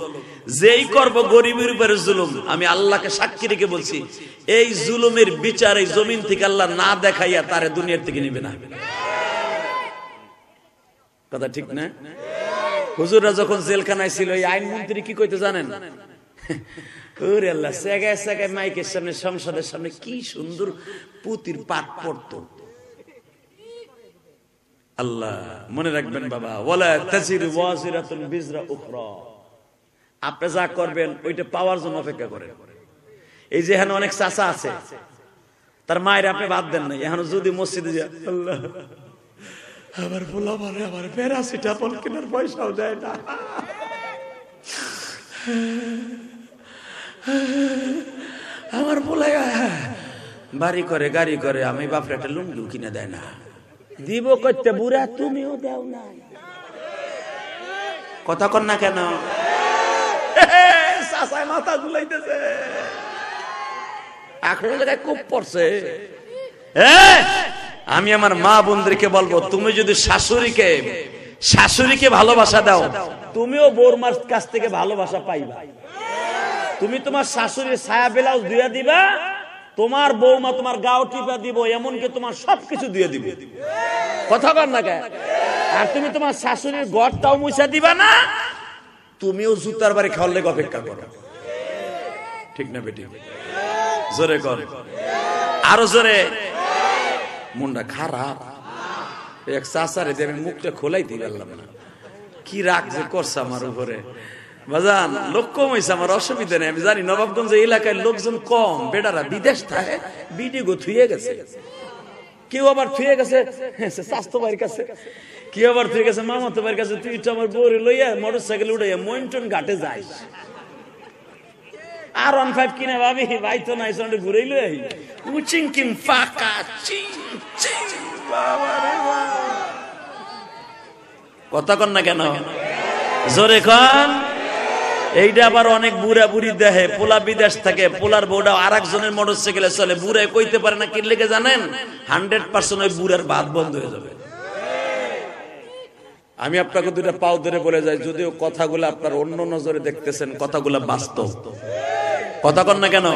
S1: যেই করব গরিবের উপরে জুলুম আমি আল্লাহকে সাক্ষী রেখে বলছি এই জুলুমের বিচার এই জমিন থেকে আল্লাহ না দেখাইয়া তারে দুনিয়ার থেকে নিবে না কথা ঠিক না হুজুররা যখন জেলখানায় ছিল এই আইনমন্ত্রী কি কইতে জানেন ওরে আল্লাহ জায়গায় জায়গায় মাইকের সামনে সংসদের সামনে কি সুন্দর পুতির পাট পড়তো আল্লাহ মনে রাখবেন বাবা আপনি যা করবেন ওইটা পাওয়ার জন্য অপেক্ষা করেন এই যে এখানে অনেক চাচা আছে তার মায়ের আপনি বাদ দেন নাই এখন যদি মসজিদে আল্লাহ আমার বলা মানে আমার প্যারাসিটামল কেনার পয়সাও দেয় না আমার বলে বাড়ি করে গাড়ি করে আমি বাপরে একটা লুঙ্গিও কিনে দেয় না দিব করতে বুড়া তুমিও দেও নাই কথা কর না কেন চাষায় মাথা গুলাইতেছে এখনো জায়গায় খুব পড়ছে আমি আমার মা বন্ধুকে বলবো তুমি যদি শাশুড়িকে শাশুড়িকে ভালোবাসা দাও তুমিও বৌরমার কাছ থেকে ভালোবাসা পাইবা তুমি তোমার শাশুড়ির ছায়া ব্লাউজ ধুয়া দিবা তোমার বৌমা তোমার গাও টিপা দিব এমনকি তোমার সবকিছু দিয়ে দিব কথা বল না আর তুমি তোমার শাশুড়ির গড়টাও মুছা দিবা না তুমিও জুতার বাড়ি খাওয়ার লেগে অপেক্ষা করো ঠিক না বেটি জোরে কর আরো জোরে মুন্ডা খারাপ এক চাষারে আমি মুখটা খোলাই দিয়ে গেলাম না কি রাগ যে করছে আমার উপরে বাজান লোক কম হয়েছে আমার অসুবিধা নেই আমি জানি নবাবগঞ্জ এলাকায় লোকজন কম বেটারা বিদেশ থাকে বিডিগো থুয়ে গেছে কেউ আবার থুয়ে গেছে হ্যাঁ, স্বাস্থ্য বাড়ির কাছে কেউ আবার থুয়ে গেছে কাছে তুই তো আমার বউরে লইয়া মোটর সাইকেল ঘাটে যাই আর ওয়ান ফাইভ কিনে ভাবি ভাই তো নাই সঙ্গে ঘুরেই লই উচিং কিং ফাঁকা চিং চিং কথা কন না কেন জোরে কন এইটা আবার অনেক বুড়া বুড়ি দেহে পোলা বিদেশ থাকে পোলার বউটা আর একজনের মোটর সাইকেলে চলে বুড়ায় কইতে পারে না কিনলে কে জানেন হান্ড্রেড পার্সেন্ট ওই বুড়ার বাদ বন্ধ হয়ে যাবে আমি আপনাকে দুটা পাও ধরে বলে যাই যদিও কথাগুলো আপনার অন্য নজরে দেখতেছেন কথাগুলো বাস্তব কথা কন না কেন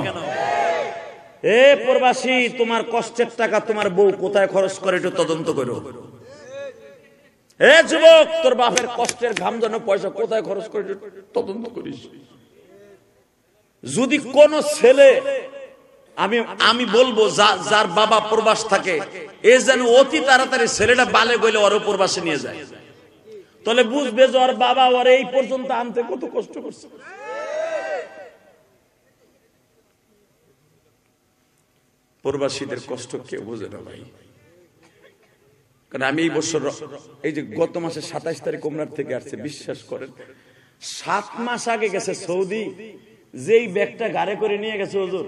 S1: এ প্রবাসী তোমার কষ্টের টাকা তোমার বউ কোথায় খরচ করে একটু তদন্ত করো হে যুবক তোর বাপের কষ্টের ঘাম যেন পয়সা কোথায় খরচ করে তদন্ত করিস যদি কোন ছেলে আমি আমি বলবো যার বাবা প্রবাস থাকে এ যেন অতি তাড়াতাড়ি ছেলেটা বালে গেলে ওর প্রবাসে নিয়ে যায় তাহলে বুঝবে যে ওর বাবা ওর এই পর্যন্ত আনতে কত কষ্ট করছে প্রবাসীদের কষ্ট কে বোঝে না ভাই কারণ আমি এই বছর এই যে গত মাসে সাতাইশ তারিখ কোমরার থেকে আসছে বিশ্বাস করেন সাত মাস আগে গেছে সৌদি যেই ব্যাগটা গাড়ে করে নিয়ে গেছে হজুর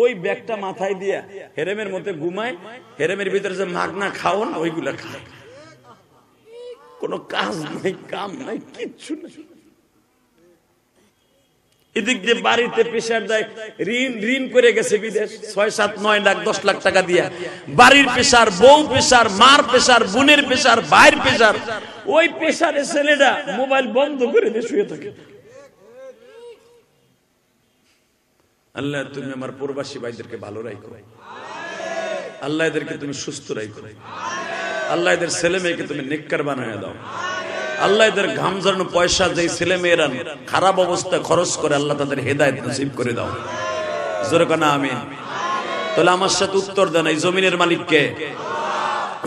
S1: ওই ব্যাগটা মাথায় দিয়া হেরেমের মধ্যে ঘুমায় হেরেমের ভিতরে যে মাগনা না ওইগুলা খাও কোনো কাজ নাই কাম নাই কিচ্ছু না এদিক দিয়ে বাড়িতে প্রেশার দেয় ঋণ ঋণ করে গেছে বিদেশ ছয় সাত নয় লাখ দশ লাখ টাকা দিয়া বাড়ির পেশার বউ পেশার মার পেশার বোনের পেশার ভাইয়ের পেশার ওই প্রেশারে ছেলেটা মোবাইল বন্ধ করে দিয়ে শুয়ে থাকে আল্লাহ তুমি আমার পূর্বাসী ভাইদেরকে ভালো রাখো আল্লাহ এদেরকে তুমি সুস্থ রাখো আল্লাহ এদের ছেলে মেয়েকে তুমি নিকার বানায় দাও আল্লাহ এদের ঘাম ঝরানো পয়সা যে ছেলে মেয়েরা খারাপ অবস্থায় খরচ করে আল্লাহ তাদের হেদায়ত নসিব করে দাও জোরে কেন আমি তাহলে আমার সাথে উত্তর দেন এই জমিনের মালিককে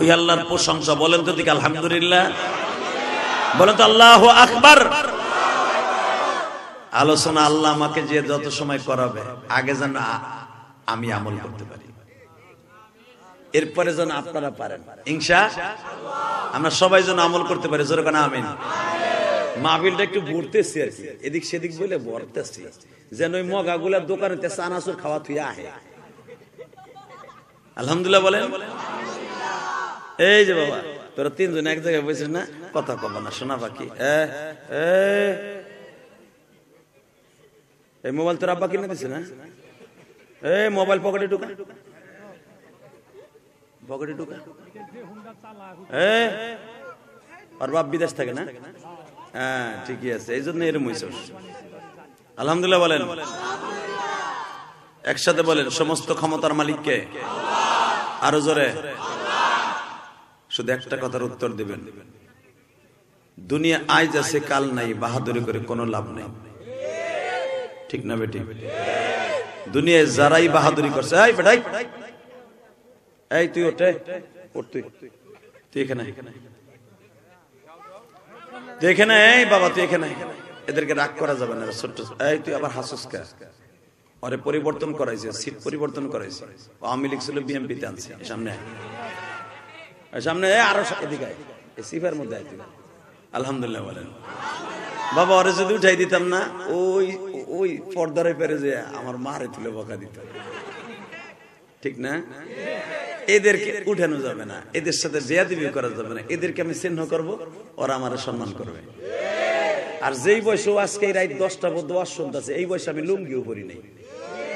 S1: ওই আল্লাহর প্রশংসা বলেন তো দিকে আলহামদুলিল্লাহ বলেন তো আল্লাহ আকবার আলোচনা আল্লাহ আমাকে যে যত সময় করাবে আগে যেন আমি আমল করতে পারি এরপরে যেন আপনারা পারেন ইংসা আমরা সবাই যেন আমল করতে পারি জোর কেন আমিন মাহবিলটা একটু ভরতেছি আর কি এদিক সেদিক বলে ভরতেছি যেন ওই মগাগুলার দোকানে চানাচুর খাওয়া থুয়ে আহে আলহামদুলিল্লাহ বলেন এই যে বাবা তোরা তিনজন এক জায়গায় বসে না কথা কব না শোনা বাকি এই মোবাইল তোর আব্বা কিনে দিছে না এই মোবাইল পকেটে ঢুকা পকেটে ঢুকা হ্যাঁ আর বাপ বিদেশ থাকে না হ্যাঁ ঠিকই আছে এই জন্য এরম হইস আলহামদুলিল্লাহ বলেন একসাথে বলেন সমস্ত ক্ষমতার মালিককে আরো জোরে শুধু একটা কথার উত্তর দিবেন দুনিয়া আজ আছে কাল নাই বাহাদুরি করে কোনো লাভ নাই ঠিক না বেটি দুনিয়ায় যারাই বাহাদুরি করছে এই বেটাই এই তুই ওটাই তুই এখানে তুই এই বাবা তুই এখানে এদেরকে রাগ করা যাবে না ছোট্ট এই তুই আবার হাসুস পরিবর্তন করাইছে সিট পরিবর্তন করাইছে আওয়ামী লীগ ছিল বিএমপিতে আনছে সামনে সামনে আরো এদিকে সিফার মধ্যে আলহামদুলিল্লাহ বলেন বাবা অরে যদি উঠাই দিতাম না ওই ওই পর্দারে পেরে যে আমার মারে তুলে বকা দিত ঠিক না এদেরকে উঠানো যাবে না এদের সাথে জেয়াদিবি করা যাবে না এদেরকে আমি চিহ্ন করব ওরা আমার সম্মান করবে আর যেই বয়সে আজকে রাত দশটা পর্যন্ত ওয়াজ আছে এই বয়সে আমি লুঙ্গিও পরি নাই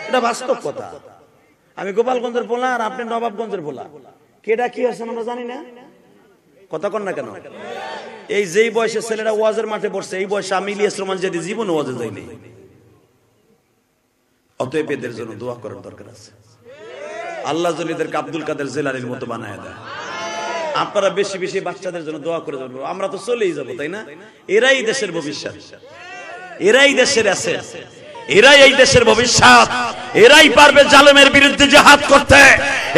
S1: এটা বাস্তব কথা আমি গোপালগঞ্জের বোলা আর আপনি নবাবগঞ্জের বোলা কেটা কি আছেন আমরা জানি না কথা কন না কেন এই যেই বয়সে ছেলেরা ওয়াজের মাঠে পড়ছে এই বয়সে আমি ইলিয়াস রহমান যদি জীবন ওয়াজে যাইনি অতএব এদের জন্য দোয়া করার দরকার আছে আল্লাহ যদি এদেরকে আব্দুল কাদের জেলারের মতো বানায় দেয় আপনারা বেশি বেশি বাচ্চাদের জন্য দোয়া করে যাবেন আমরা তো চলেই যাবো তাই না এরাই দেশের ভবিষ্যৎ এরাই দেশের আছে এরাই এই দেশের ভবিষ্যৎ এরাই পারবে জালেমের বিরুদ্ধে যে হাত করতে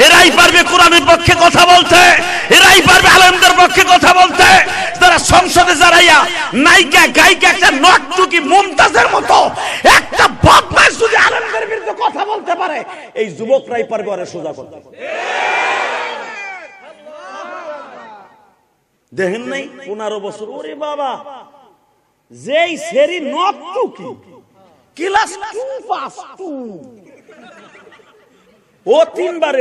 S1: এরাই পারবে কোরআনের পক্ষে কথা বলতে এরাই পারবে আলেমদের পক্ষে কথা বলতে যারা সংসদে যারাইয়া নায়িকা গায়িকা একটা নটটুকি মুমতাজের মতো একটা বদমাশ যদি আলেমদের বিরুদ্ধে কথা বলতে পারে এই যুবকরাই পারবে ওরা সোজা করতে দেখেন নাই পনেরো বছর ওরে বাবা যেই সেরি নটটুকি ক্লাস টু পাস টু ও তিনবার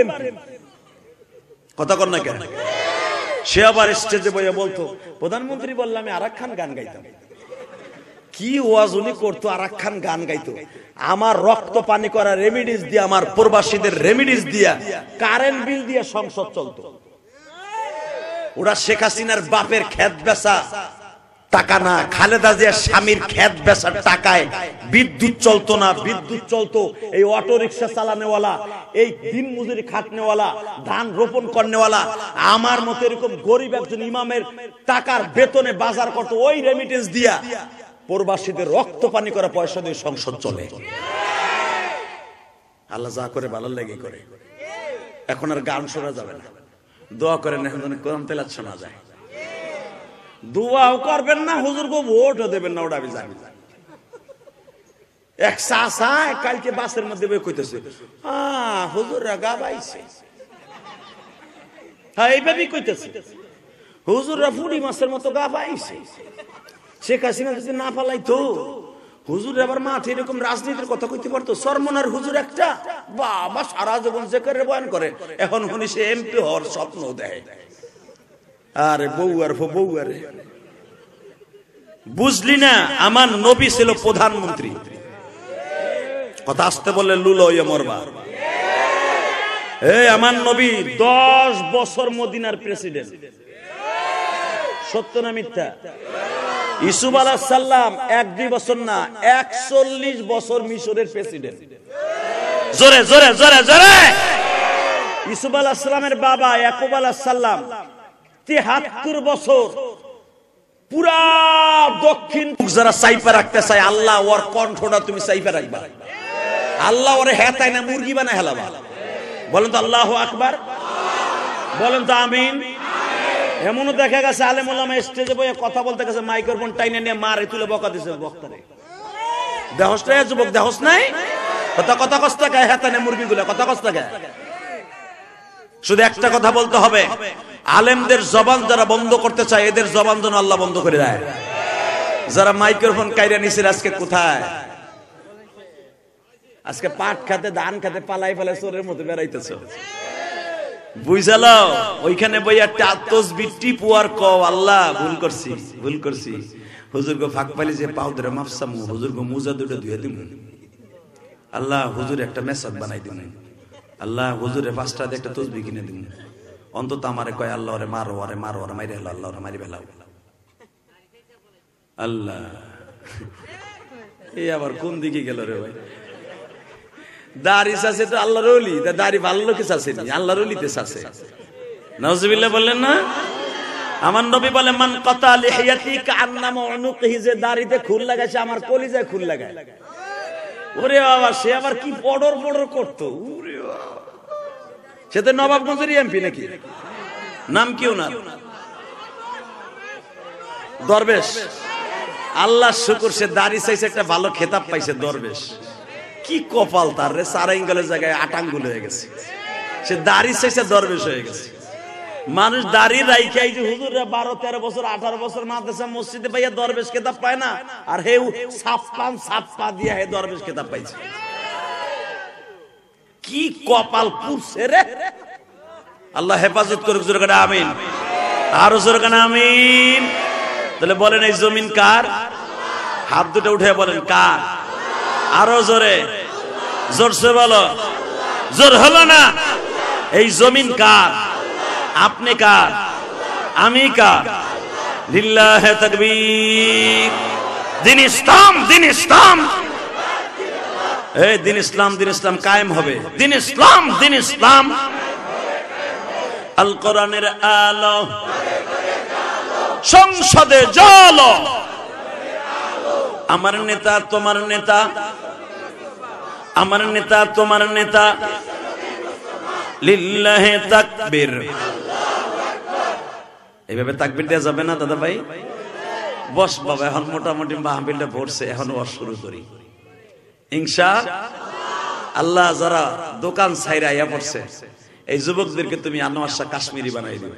S1: কথা কর না কেন সে আবার স্টেজে বলতো প্রধানমন্ত্রী বললাম আমি গান গাইতাম কি ওয়াজ উনি করতো আরাক্ষান গান গাইতো আমার রক্ত পানি করা রেমিডিস দিয়ে আমার প্রবাসীদের রেমিডিস দিয়া কারেন্ট বিল দিয়ে সংসদ চলতো ওরা শেখ হাসিনার বাপের খেত বেসা টাকা না খালেদা জিয়ার স্বামীর খ্যাত বেচার টাকায় বিদ্যুৎ চলতো না বিদ্যুৎ চলতো এই অটো রিক্সা চালানেওয়ালা এই দিন মজুরি খাটনেওয়ালা ধান রোপণ করনেওয়ালা আমার মতো এরকম গরিব একজন ইমামের টাকার বেতনে বাজার করতো ওই রেমিটেন্স দিয়া প্রবাসীদের রক্ত পানি করা পয়সা দিয়ে সংসদ চলে আল্লাহ যা করে ভালো লেগে করে এখন আর গান শোনা যাবে না দোয়া করেন এখন কোরআন তেলাত শোনা যায় দোয়াও করবেন না হুজুর গো ভোটও দেবেন না ওটা আমি জানি এক চাষা কালকে বাসের মধ্যে বই কইতেছে আহ হুজুররা গা বাইছে হ্যাঁ এইভাবেই কইতেছে হুজুররা ফুড়ি মাছের মতো গা বাইছে শেখ হাসিনা যদি না তো হুজুর আবার মাঠে এরকম রাজনীতির কথা কইতে পারতো সরমনার হুজুর একটা বাবা সারা জীবন জেকারের বয়ান করে এখন উনি সে এমপি হওয়ার স্বপ্ন দেয় আরে বউ আর বউ আরে বুঝলি না আমার নবী ছিল প্রধানমন্ত্রী কথা আসতে বললে লুলো মরবা আমার নবী দশ বছর মদিনার প্রেসিডেন্ট সত্য না মিথ্যা ইসুফ আলাহ সাল্লাম এক দুই বছর না একচল্লিশ বছর মিশরের প্রেসিডেন্ট জোরে জোরে জোরে জোরে ইসুফ আলাহ সাল্লামের বাবা ইয়াকুব আলাহ সাল্লাম তেহাত্তর বছর পুরা দক্ষিণ যারা সাইফা রাখতে চাই আল্লাহ ওর কণ্ঠটা তুমি সাইফা রাখবা আল্লাহ ওরে তাই না মুরগি বানা হেলাবা বলেন তো আল্লাহ আকবার বলেন তো আমিন এমনও দেখা গেছে আলেম ওলামা স্টেজে বইয়ে কথা বলতে গেছে মাইক্রোফোন টাইনে নিয়ে মারে তুলে বকা দিছে বক্তারে দেহস নাই যুবক দেহস নাই কথা কথা কস্তা গায়ে মুরগি মুরগিগুলো কথা কষ্ট গায়ে শুধু একটা কথা বলতে হবে আলেমদের জবান যারা বন্ধ করতে চায় এদের জবান যেন আল্লাহ বন্ধ করে দেয় যারা মাইক্রোফোন কাইরা নিছে আজকে কোথায় আজকে পাট খাতে ধান খাতে পালাই পালাই চোরের মতো বেড়াইতেছ বুঝালাও ওইখানে বইয়া তসবি বিটি পোয়ার কও আল্লাহ ভুল করছি ভুল করছি হুজুর গো ফাঁক পালি যে পাও ধরে মাফসামু হুজুর গো মুজা দুটো ধুয়ে দিব আল্লাহ হুজুর একটা মেসাজ বানাই দিবেন আল্লাহ হুজুরে পাঁচটা দিয়ে একটা তসবি কিনে দিন অন্তত আমারে কয় আল্লাহ রে মারো আরে মারো আরে মারি হেলাও আল্লাহ মারি ফেলাও আল্লাহ এই আবার কোন দিকে গেল রে ভাই দাড়ি চাষে তো আল্লাহর অলি দাড়ি ভালো লোকে চাষে নি আল্লাহর অলিতে চাষে নজবিল্লা বললেন না আমার নবী বলে মান কথা লিহিয়াতি কার নাম অনুকহি যে দাড়িতে খুল লাগাইছে আমার কলিজায় খুল লাগায় ওরে বাবা সে আবার কি পডর পডর করতো ওরে সে তো নবাবগঞ্জেরই এমপি নাকি নাম কি ওনার দরবেশ আল্লাহ শুকুর সে দাড়ি চাইছে একটা ভালো খেতাব পাইছে দরবেশ কি কপাল তার রে সারাইঙ্গলের জায়গায় আটাঙ্গুল হয়ে গেছে সে দাড়ি চাইছে দরবেশ হয়ে গেছে মানুষ দাঁড়িয়ে রাইখে যে হুজুর বারো তেরো বছর আঠারো বছর মাদ্রাসা মসজিদে পাইয়া দরবেশ কেতাব পায় না আর হে সাপান সাপা দিয়া হে দরবেশ কেতাব পাইছে কি কপাল পুরছে রে আল্লাহ হেফাজত করুক জোর কানে আমিন আর জোর কানে আমিন তাহলে বলেন এই জমিন কার হাত দুটো উঠে বলেন কার আরো জোরে জোরসে বলো জোর হলো না এই জমিন কার আপনি কার আমি কার লিল্লাহ তকবীর দিন ইসলাম দিন ইসলাম এই দিন ইসলাম দিন ইসলাম কায়েম হবে দিন ইসলাম দিন ইসলাম আল কোরআনের আলো সংসদে জল আমার নেতা তোমার নেতা আমার নেতা তোমার নেতা লিল্লাহে তাকবীর এইভাবে তাকবীর দেওয়া যাবে না দাদা ভাই বস বাবা এখন মোটামুটি ভরছে এখন বস শুরু করি ইনশা আল্লাহ যারা দোকান পড়ছে এই যুবকদেরকে তুমি কাশ্মীরি বানাই দিও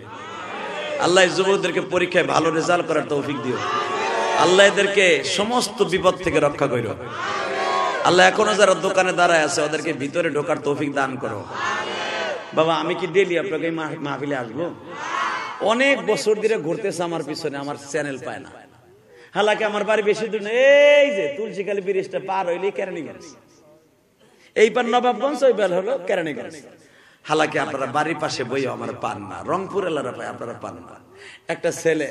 S1: আল্লাহ যুবকদেরকে পরীক্ষায় ভালো রেজাল্ট করার তৌফিক দিও আল্লাহ এদেরকে সমস্ত বিপদ থেকে রক্ষা করো আল্লাহ এখনো যারা দোকানে দাঁড়ায় আছে ওদেরকে ভিতরে ঢোকার তৌফিক দান করো বাবা আমি কি ডেলি আপনাকে মাহফিলে আসবো অনেক বছর ধরে ঘুরতেছে আমার পিছনে আমার চ্যানেল পায় না হালাকি আমার বাড়ি বেশি দূর এই যে কালী ব্রিজটা পার হইলে কেরানীগঞ্জ এইবার নবাবগঞ্জ বেল হলো কেরানীগঞ্জ হালাকি আপনারা বাড়ির পাশে বইও আমার পান না রংপুর এলাকা পায় আপনারা পান না একটা ছেলে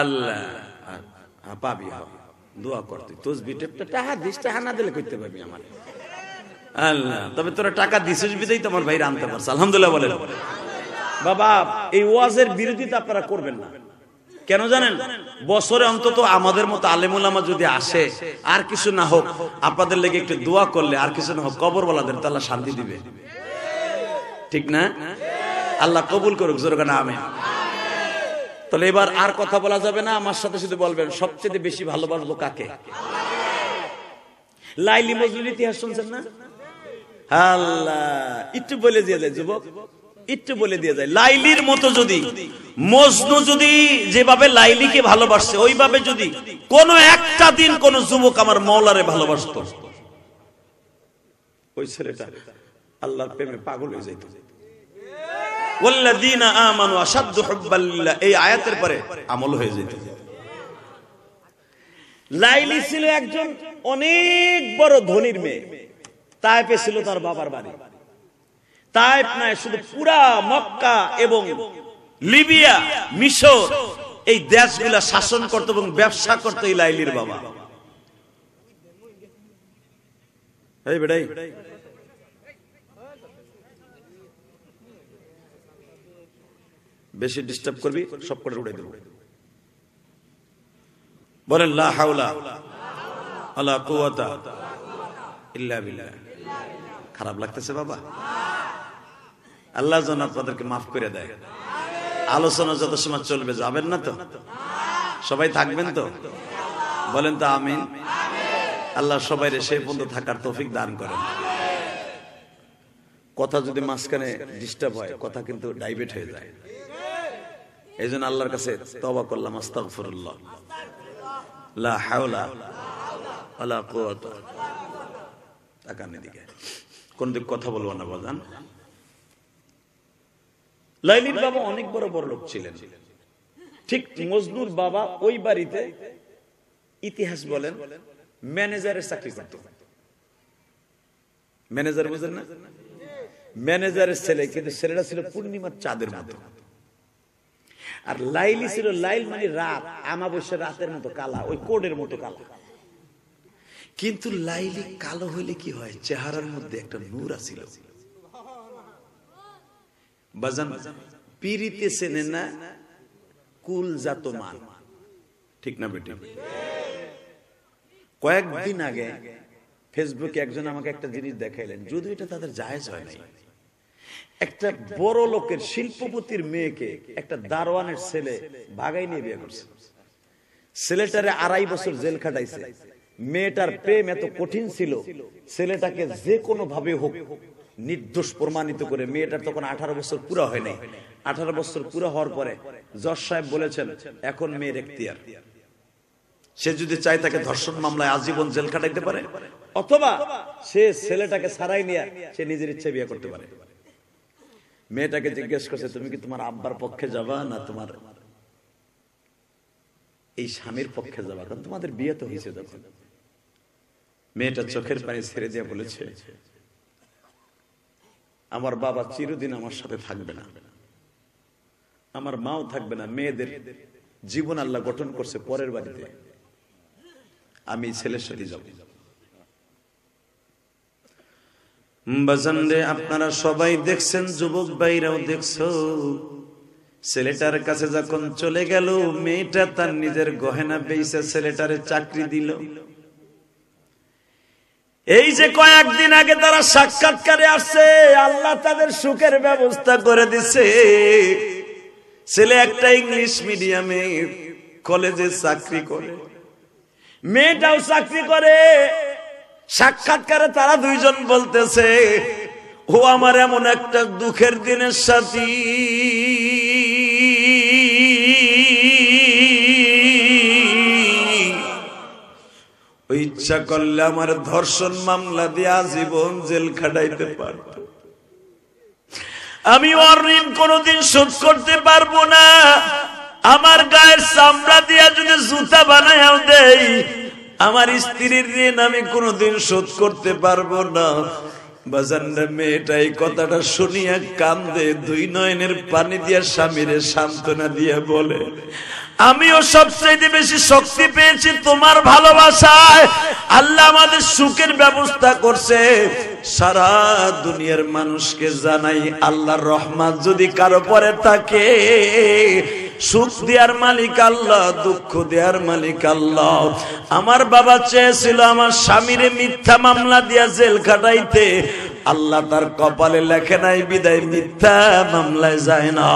S1: আল্লাহ পাবি দোয়া করতে তুই টেপটা টাহা দিস টাহা না দিলে করতে পারবি আমার তবে তোরা টাকা দিছিস তোমার ভাইরা আনতে আলহামদুলিল্লাহ বলেন বাবা এই ওয়াজের বিরোধিতা আপনারা করবেন না কেন জানেন বছরে অন্তত আমাদের মতো আলেমুলামা যদি আসে আর কিছু না হোক আপনাদের লেগে একটু দোয়া করলে আর কিছু না হোক কবর বলাদের তো শান্তি দিবে ঠিক না আল্লাহ কবুল করুক জোরগান আমি তাহলে এবার আর কথা বলা যাবে না আমার সাথে শুধু বলবেন সবচেয়ে বেশি ভালোবাসবো কাকে লাইলি মজলুর ইতিহাস শুনছেন না আল্লাহ একটু বলে দিয়ে যায় যুবক একটু বলে দিয়ে যায় লাইলির মতো যদি মজনু যদি যেভাবে লাইলিকে ভালোবাসছে ওইভাবে যদি কোন একটা দিন কোন যুবক আমার মৌলারে ভালোবাসত ওই ছেলেটা আল্লাহর প্রেমে পাগল হয়ে যেত এই আয়াতের পরে আমল হয়ে যেত লাইলি ছিল একজন অনেক বড় ধনির মেয়ে তাইপে ছিল তার বাবার বাড়ি তাইপ নাই শুধু পুরা মক্কা এবং লিবিয়া মিশর এই দেশগুলা শাসন করত এবং ব্যবসা করতো লাইলির বাবা এই বেশি ডিস্টার্ব করবি সব করে উড়ে দেব বলেন লা হাওলা আলা কুওয়াতা ইল্লা বিল্লাহ খারাপ লাগতেছে বাবা আল্লাহ যেন আপনাদেরকে মাফ করে দেয় আলোচনা যত সময় চলবে যাবেন না তো সবাই থাকবেন তো বলেন তো আমি আল্লাহ সবাই সেই পর্যন্ত থাকার তৌফিক দান করেন কথা যদি মাঝখানে ডিস্টার্ব হয় কথা কিন্তু ডাইভেট হয়ে যায় এই জন্য আল্লাহর কাছে তবা করলাম আস্তাগফিরুল্লাহ হাওলা ওয়ালা তাকান এদিকে কোন দিক কথা বলবো না বাজান লাইলির বাবা অনেক বড় বড় লোক ছিলেন ঠিক মজনুর বাবা ওই বাড়িতে ইতিহাস বলেন ম্যানেজারের চাকরি করত ম্যানেজার বুঝলেন না ম্যানেজারের ছেলে কিন্তু ছেলেটা ছিল পূর্ণিমার চাঁদের মতো আর লাইলি ছিল লাইল মানে রাত আমাবস্যা রাতের মতো কালা ওই কোডের মতো কালা কিন্তু লাইলি কালো হইলে কি হয় চেহারার মধ্যে একটা নূর আসিল না কুল জাত মান ঠিক না বেটি কয়েকদিন আগে ফেসবুকে একজন আমাকে একটা জিনিস দেখাইলেন যদি এটা তাদের জায়েজ হয় নাই একটা বড় লোকের শিল্পপতির মেয়েকে একটা দারোয়ানের ছেলে বাগাই নিয়ে বিয়ে করছে ছেলেটারে আড়াই বছর জেল খাটাইছে মেয়েটার প্রেম এত কঠিন ছিল ছেলেটাকে যে কোনো ভাবে হোক নির্দোষ প্রমাণিত করে মেয়েটার তখন আঠারো বছর পুরো হয় নাই আঠারো বছর পুরো হওয়ার পরে জজ সাহেব বলেছেন এখন মেয়ের এখতিয়ার সে যদি চাই তাকে ধর্ষণ মামলায় আজীবন জেল খাটাইতে পারে অথবা সে ছেলেটাকে সারাই নিয়ে সে নিজের ইচ্ছা বিয়ে করতে পারে মেয়েটাকে জিজ্ঞেস করছে তুমি কি তোমার আব্বার পক্ষে যাবা না তোমার এই স্বামীর পক্ষে যাবা কারণ তোমাদের বিয়ে তো হয়েছে যখন মেয়েটা চোখের পানি ছেড়ে দিয়ে বলেছে আমার বাবা চিরদিন আমার সাথে থাকবে না আমার মাও থাকবে না মেয়েদের জীবন আল্লাহ গঠন করছে পরের বাড়িতে আমি ছেলের সাথে যাব আপনারা সবাই দেখছেন যুবক ভাইরাও দেখছ ছেলেটার কাছে যখন চলে গেল মেয়েটা তার নিজের গহেনা বেইসে ছেলেটারে চাকরি দিল এই যে কয়েকদিন আগে তারা সাক্ষাৎকারে আসছে আল্লাহ তাদের সুখের ব্যবস্থা করে দিছে ছেলে একটা ইংলিশ মিডিয়ামে কলেজে চাকরি করে মেয়েটাও চাকরি করে সাক্ষাৎকারে তারা দুইজন বলতেছে ও আমার এমন একটা দুঃখের দিনের সাথী ইচ্ছা করলে আমার ধর্ষণ মামলা দিয়ে আজীবন জেল খাটাইতে পারত আমি ওর ঋণ কোনোদিন শোধ করতে পারবো না আমার গায়ের চামড়া দিয়া যদি জুতা বানায় দেই আমার স্ত্রীর ঋণ আমি কোনোদিন শোধ করতে পারবো না বাজানরা মেয়েটা এই আমিও সবচেয়ে বেশি শক্তি পেয়েছি তোমার ভালোবাসায় আল্লাহ আমাদের সুখের ব্যবস্থা করছে সারা দুনিয়ার মানুষকে জানাই আল্লাহ রহমান যদি কারো পরে থাকে সুখ দেওয়ার মালিক আল্লাহ দুঃখ দেওয়ার মালিক আল্লাহ আমার বাবা চেয়েছিল আমার স্বামীর মিথ্যা মামলা দিয়া জেল খাটাইতে আল্লাহ তার কপালে লেখে নাই বিদায় মিথ্যা মামলায় যায় না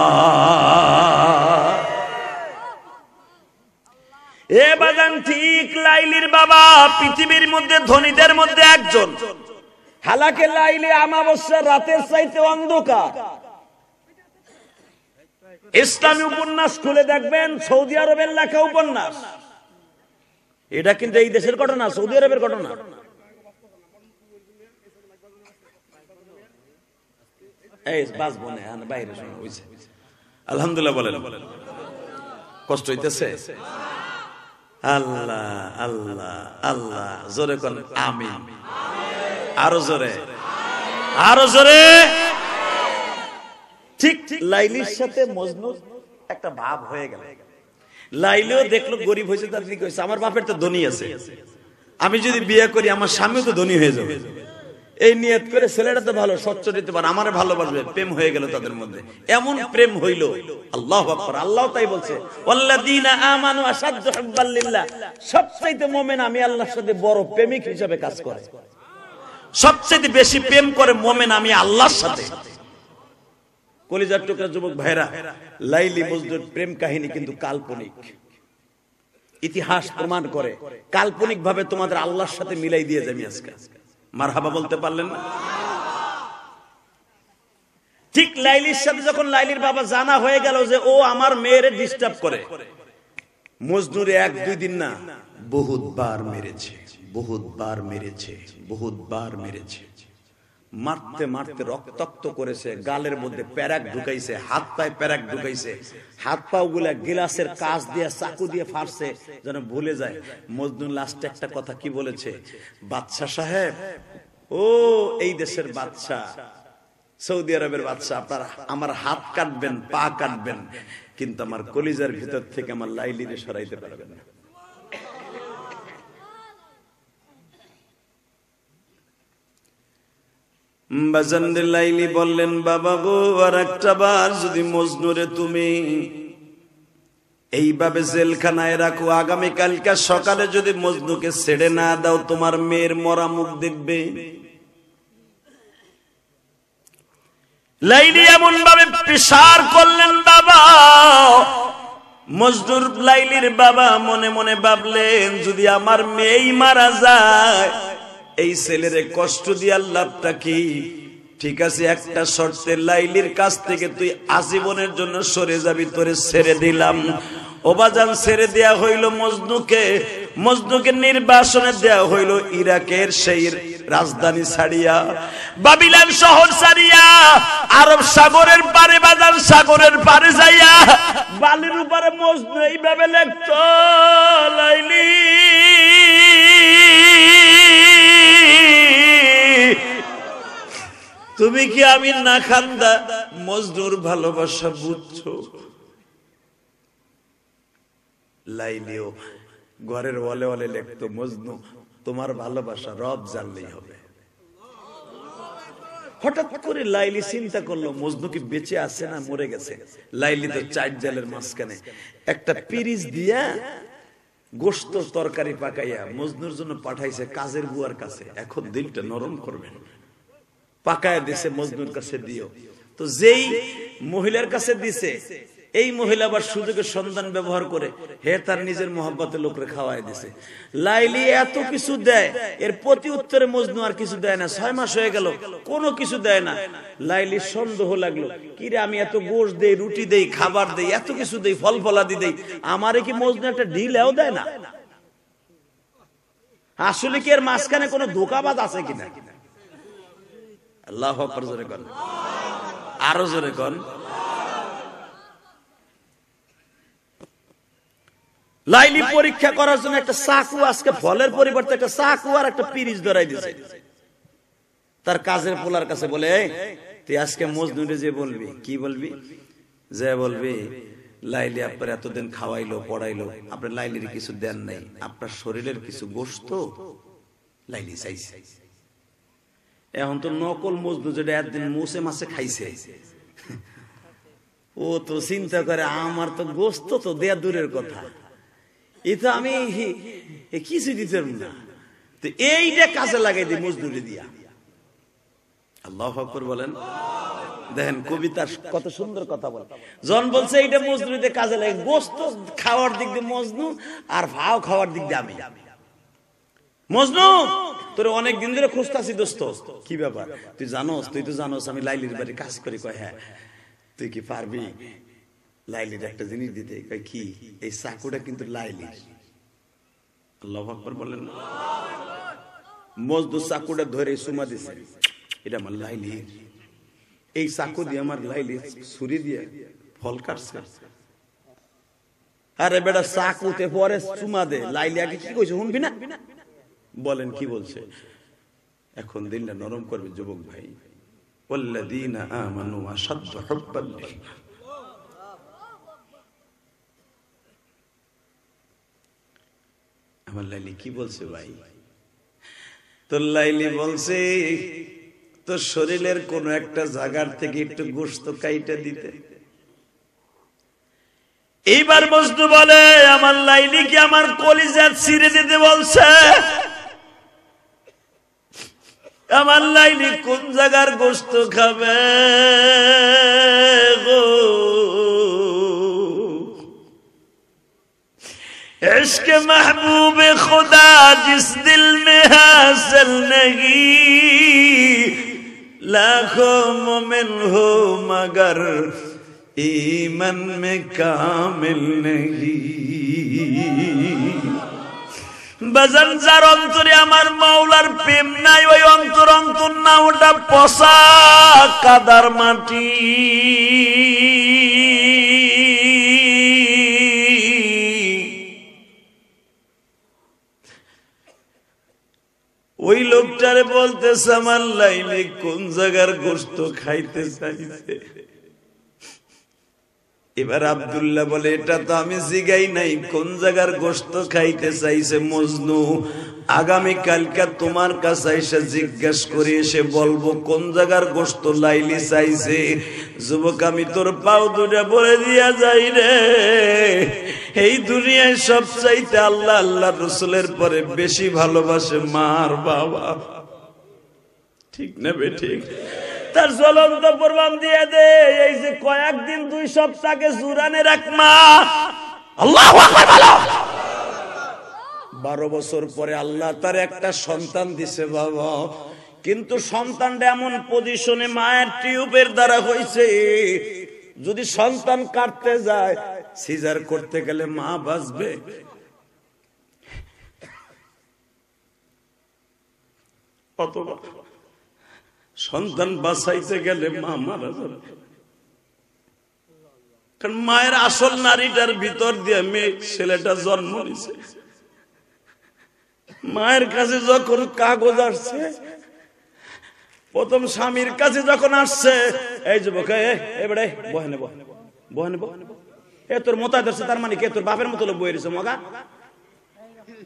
S1: এ বাগান ঠিক লাইলির বাবা পৃথিবীর মধ্যে ধনীদের মধ্যে একজন হালাকে লাইলে আমাবস্যার রাতের চাইতে অন্ধকার ইসলামী উপন্যাস খুলে দেখবেন সৌদি আরবের লেখা উপন্যাস এটা কিন্তু এই দেশের ঘটনা সৌদি আরবের ঘটনা হ্যাঁ, আল্লাহ আল্লাহ আল্লাহ জোরে আমি আরো জোরে আরো জোরে ঠিক লাইলির সাথে মজনুর একটা ভাব হয়ে গেল লাইলিও দেখলো গরিব হয়েছে তার কি হয়েছে আমার বাপের তো ধনী আছে আমি যদি বিয়ে করি আমার স্বামীও তো ধনী হয়ে যাবে এই নিয়ত করে ছেলেটা তো ভালো স্বচ্ছ দিতে পারে আমার ভালোবাসবে প্রেম হয়ে গেল তাদের মধ্যে এমন প্রেম হইল আল্লাহ আল্লাহ তাই বলছে সবচাইতে মোমেন আমি আল্লাহর সাথে বড় প্রেমিক হিসাবে কাজ করে সবচাইতে বেশি প্রেম করে মোমেন আমি আল্লাহর সাথে কলিজার টুকরা যুবক ভাইরা লাইলি মজদুর প্রেম কাহিনী কিন্তু কাল্পনিক ইতিহাস প্রমাণ করে কাল্পনিক ভাবে তোমাদের আল্লাহর সাথে মিলাই দিয়ে যাবি আজকে মার হাবা বলতে পারলেন না ঠিক লাইলির সাথে যখন লাইলির বাবা জানা হয়ে গেল যে ও আমার মেয়েরে ডিস্টার্ব করে মজদুরে এক দুই দিন না বহুত বার মেরেছে বহুত বার মেরেছে বহুত বার মেরেছে মারতে মারতে রক্তাক্ত করেছে গালের মধ্যে প্যারাক ঢুকাইছে হাত পায়ে প্যারাক ঢুকাইছে হাত পাও গুলা গিলাসের কাজ দিয়ে চাকু দিয়ে ফারছে যেন ভুলে যায় মজনুল লাস্ট একটা কথা কি বলেছে বাদশা সাহেব ও এই দেশের বাদশা সৌদি আরবের বাদশা আপনার আমার হাত কাটবেন পা কাটবেন কিন্তু আমার কলিজার ভিতর থেকে আমার লাইলিনে সরাইতে পারবেন না লাইলি বললেন বাবা গো আর একটা বার যদি মজনুরে তুমি এইভাবে জেলখানায় রাখো আগামীকালকে সকালে যদি মজনুকে ছেড়ে না দাও তোমার মেয়ের মরা মুখ দেখবে লাইলি এমন ভাবে পেশার করলেন বাবা মজনুর লাইলির বাবা মনে মনে ভাবলেন যদি আমার মেয়ে মারা যায় এই ছেলেরে কষ্ট দিয়ার লাভটা কি ঠিক আছে একটা শর্তে লাইলির কাছ থেকে তুই আজীবনের জন্য সরে যাবি তোরে ছেড়ে দিলাম ওবাজান ছেড়ে দেয়া হইল মজনুকে মজনুকে নির্বাসনে দেয়া হইল ইরাকের সেই রাজধানী ছাড়িয়া বাবিলান শহর ছাড়িয়া আরব সাগরের পারে বাজান সাগরের পারে যাইয়া বালির উপরে মজনু এইভাবে লেখ লাইলি তুমি কি আমি না খান্দা মজদুর ভালোবাসা বুঝছ লাইলেও ঘরের ওলে ওলে লেখতো মজনু তোমার ভালোবাসা রব জানলেই হবে হঠাৎ করে লাইলি চিন্তা করলো মজনু কি বেঁচে আছে না মরে গেছে লাইলি তো চার জালের মাঝখানে একটা পিরিজ দিয়া গোস্ত তরকারি পাকাইয়া মজনুর জন্য পাঠাইছে কাজের বুয়ার কাছে এখন দিলটা নরম করবেন পাকায় দিছে মজদুর কাছে দিও তো যেই মহিলার কাছে দিছে এই মহিলা আবার সুযোগের সন্ধান ব্যবহার করে হে তার নিজের মোহাম্মতের লোকরে খাওয়াই দিছে লাইলি এত কিছু দেয় এর প্রতি উত্তরে মজনু আর কিছু দেয় না ছয় মাস হয়ে গেল কোনো কিছু দেয় না লাইলি সন্দেহ লাগলো কি রে আমি এত গোশ দেই রুটি দেই খাবার দেই এত কিছু দেই ফল ফলাদি দেই আমারে কি মজনু একটা ঢিলেও দেয় না আসলে কি এর মাঝখানে কোনো ধোকাবাদ আছে কিনা আল্লাহ আকবর জোরে কন আরো জোরে কন লাইলি পরীক্ষা করার জন্য একটা চাকু আজকে ফলের পরিবর্তে একটা চাকু আর একটা পিরিজ ধরাই দিছে তার কাজের পোলার কাছে বলে তুই আজকে মজনুরে যে বলবি কি বলবি যে বলবি লাইলি আপনার এতদিন খাওয়াইলো পড়াইলো আপনার লাইলির কিছু দেন নাই আপনার শরীরের কিছু গোস্ত লাইলি চাইছে এখন তো নকল মজদুর যেটা একদিন মোসে মাসে খাইছে ও তো চিন্তা করে আমার তো গোস্ত তো দেয়া দূরের কথা এ তো আমি কিছু দিতে না এইটা কাজে লাগাই দিই মজদুরি দিয়া আল্লাহ ফকর বলেন দেখেন কবিতা কত সুন্দর কথা বলে জন বলছে এইটা মজদুরিতে কাজে লাগে গোস্ত খাওয়ার দিক দিয়ে মজনু আর ভাও খাওয়ার দিক দিয়ে আমি মজনু তোর অনেক দিন ধরে খুঁজতাছি দোস্ত কি ব্যাপার তুই জানোস তুই তো জানোস আমি লাইলির বাড়ি কাজ করি কয় হ্যাঁ তুই কি পারবি লাইলির একটা জিনিস দিতে কয় কি এই সাকুটা কিন্তু লাইলির আল্লাহ আকবর বলেন মজদু সাকুটা ধরে সুমা দিছে এটা আমার লাইলির এই সাকু দিয়ে আমার লাইলি ছুরি দিয়ে ফল কাটছে আরে বেটা সাকুতে পরে সুমা দে লাইলি আগে কি কইছে শুনবি না বলেন কি বলছে এখন দিনটা নরম করবে যুবক ভাই আমার লাইলি কি বলছে ভাই তোর লাইলি বলছে তোর শরীরের কোন একটা জায়গার থেকে একটু গোস্ত কাইটা দিতে এইবার বস্তু বলে আমার লাইলি কি আমার কলিজা ছিঁড়ে দিতে বলছে আমার লাইলি কোন জায়গার গোস্ত খাবে গো کے محبوب خدا جس دل میں حاصل نگی لکھوں مل ہو مگر ای من میں کامل گی বাজার যার অন্তরে আমার মাওলার প্রেম নাই ওই অন্তর অন্তর না ওটা পশা কাদার মাটি ওই লোকটারে বলতেছে আমার লাইনে কোন জায়গার গোস্ত খাইতে চাইছে এবার আবদুল্লাহ বলে এটা তো আমি জিগাই নাই কোন জায়গার গোস্ত খাইতে চাইছে মজনু আগামী কালকে তোমার কাছে এসে জিজ্ঞেস করে এসে বলবো কোন জায়গার গোস্ত লাইলি চাইছে যুবক আমি তোর পাও দুটা বলে দিয়া যাই রে এই দুনিয়ায় সব চাইতে আল্লাহ আল্লাহ রসুলের পরে বেশি ভালোবাসে মার বাবা ঠিক না বে ঠিক তার জ্বলন্ত প্রমাণ দিয়ে দে এই যে কয়েকদিন দুই সপ্তাহে জুরানে রাখমা আল্লাহ বারো বছর পরে আল্লাহ তার একটা সন্তান দিছে বাবা কিন্তু সন্তানটা এমন পজিশনে মায়ের টিউবের দ্বারা হয়েছে যদি সন্তান কাটতে যায় সিজার করতে গেলে মা বাঁচবে কত অথবা সন্তান বাঁচাইতে গেলে মা মারা যাবে কারণ মায়ের আসল নারীটার ভিতর দিয়ে মেয়ে ছেলেটা জন্ম নিছে মায়ের কাছে যখন কাগজ আসছে প্রথম স্বামীর কাছে যখন আসছে এই যুবক এবারে বহে নেব বহে নেব এ তোর মোতা ধরছে তার মানে কে তোর বাপের মতো লোক রয়েছে মগা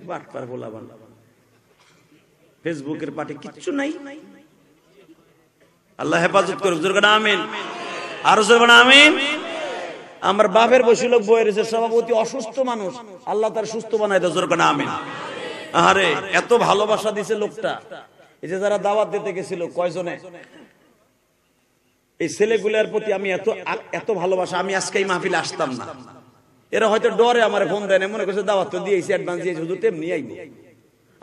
S1: বার বলা বাংলা ফেসবুকের পাঠে কিচ্ছু নাই আল্লাহ হেফাজত করুক জোর করে আমিন আরো জোর করে আমিন আমার বাপের বসে লোক সভাপতি অসুস্থ মানুষ আল্লাহ তার সুস্থ বানাই জোর করে আমিন আরে এত ভালোবাসা দিছে লোকটা এই যে যারা দাওয়াত দিতে গেছিল কয়জনে এই ছেলেগুলোর প্রতি আমি এত এত ভালোবাসা আমি আজকে এই মাহফিলে আসতাম না এরা হয়তো ডরে আমার ফোন দেয় না মনে করছে দাওয়াত তো দিয়েছি অ্যাডভান্স দিয়েছি হুজুর তেমনি আইব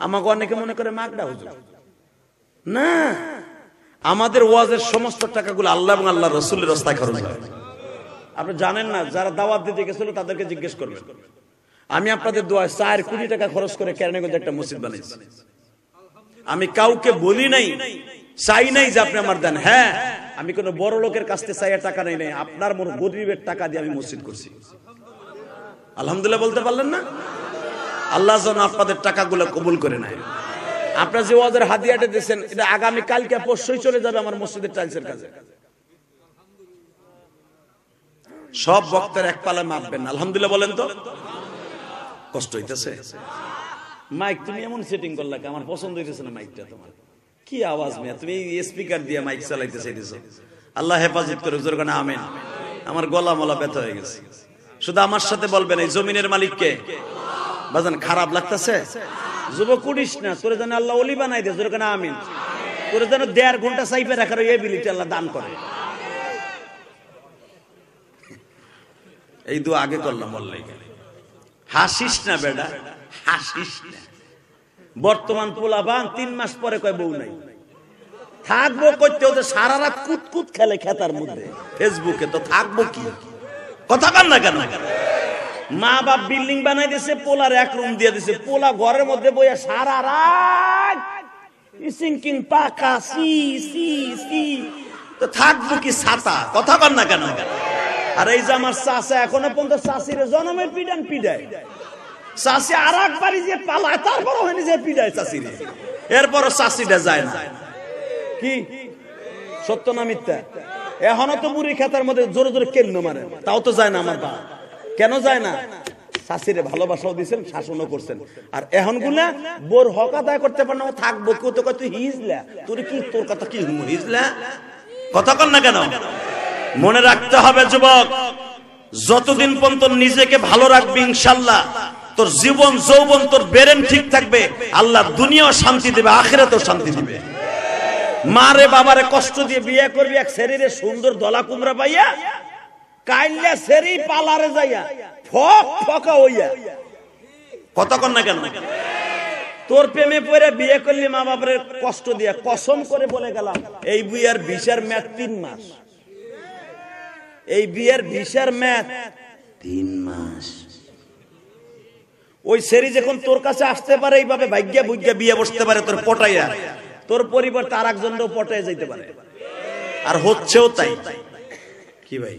S1: আমাকে অনেকে মনে করে মাগডা হুজুর না আমাদের ওয়াজের সমস্ত টাকাগুলো আল্লাহ এবং আল্লাহ রসুলের রাস্তায় খরচ হয় আপনি জানেন না যারা দাওয়াত দিতে গেছিল তাদেরকে জিজ্ঞেস করবেন আমি আপনাদের দোয়ায় চার কোটি টাকা খরচ করে কেরানীগঞ্জে একটা মসজিদ বানিয়েছি আমি কাউকে বলি নাই চাই নাই যে আপনি আমার দেন হ্যাঁ আমি কোনো বড় লোকের কাছ থেকে চাইয়া টাকা নেই নাই আপনার মনে গরিবের টাকা দিয়ে আমি মসজিদ করছি আলহামদুলিল্লাহ বলতে পারলেন না আল্লাহ যেন আপনাদের টাকাগুলো কবুল করে নেয় আপনার যে ওয়াজের হাতিয়াটা দিয়েছেন এটা আগামী কালকে পরশুই চলে যাবে আমার মসজিদের টাইলসের কাছে সব বক্তার এক পালা মাপবেন আলহামদুলিল্লাহ বলেন তো কষ্ট হইতেছে মাইক তুমি এমন সেটিং করলা আমার পছন্দ হইতেছে না মাইকটা তোমার কি আওয়াজ মে তুমি স্পিকার দিয়ে মাইক চালাইতে চাইতেছ আল্লাহ হেফাজত করে জোর করে আমিন আমার গলা মলা ব্যথা হয়ে গেছে শুধু আমার সাথে বলবেন এই জমিনের মালিককে বাজান খারাপ লাগতেছে যুবক উড়িস না তোরে যেন আল্লাহ অলি বানাই দে তোর আমিন তোরে যেন দেড় ঘন্টা সাইপে রাখার ওই এবিলিটি আল্লাহ দান করে এই দু আগে করলাম বললাই হাসিস না বেডা হাসিস না বর্তমান পোলাবান তিন মাস পরে কয় বউ নাই থাকবো করতে ওদের সারা রাত কুতকুত খেলে খেতার মধ্যে ফেসবুকে তো থাকবো কি কথা বল না কেন মা বাপ বিল্ডিং বানাই দিছে পোলার এক রুম দিয়ে দিছে পোলা ঘরের মধ্যে বইয়া সারা রাত সিঙ্কিং পাকা সি সি সি তো থাকবো কি ছাতা কথা বল না কেন আর এই যে আমার চাষা এখনো পর্যন্ত চাষির জনমে পিডান পিডায় চাষি আর একবারই যে পালায় তারপরও হয়নি যে পিডায় চাষির এরপরও চাষিটা যায় না কি সত্য না মিথ্যা এখনো তো মুড়ি খেতার মধ্যে জোরে জোরে কেন মারে তাও তো যায় না আমার বাবা কেন যায় না শাশিরে ভালোবাসাও দিয়েছেন শাসনও করছেন আর এখন গুলা বোর হক আদায় করতে পারে না থাকবো কেউ তো তুই হিজলা তোর কি তোর কথা কি হিজলা কথা কর না কেন মনে রাখতে হবে যুবক যতদিন পর্যন্ত নিজেকে ভালো রাখবি ইনশাল্লাহ তোর জীবন যৌবন তোর বেরেন ঠিক থাকবে আল্লাহ দুনিয়াও শান্তি দেবে আখেরাতেও শান্তি দিবে মারে বাবারে কষ্ট দিয়ে বিয়ে করবি এক শরীরে সুন্দর দলা কুমড়া পাইয়া কাইল্লা সেরি পালারে যাইয়া ফক ফকা হইয়া না কেন তোর প্রেমে পরে বিয়ে করলি মা বাবার কষ্ট দিয়া কসম করে বলে গেলাম এই বিয়ের ভিসার ম্যাদ তিন মাস এই বিয়ের ভিসার ম্যাদ তিন মাস ওই সেরি যখন তোর কাছে আসতে পারে এইভাবে ভাগ্যা ভুগ্যা বিয়ে বসতে পারে তোর পটাইয়া তোর পরিবার তার একজন পটাইয়া যাইতে পারে আর হচ্ছেও তাই কি ভাই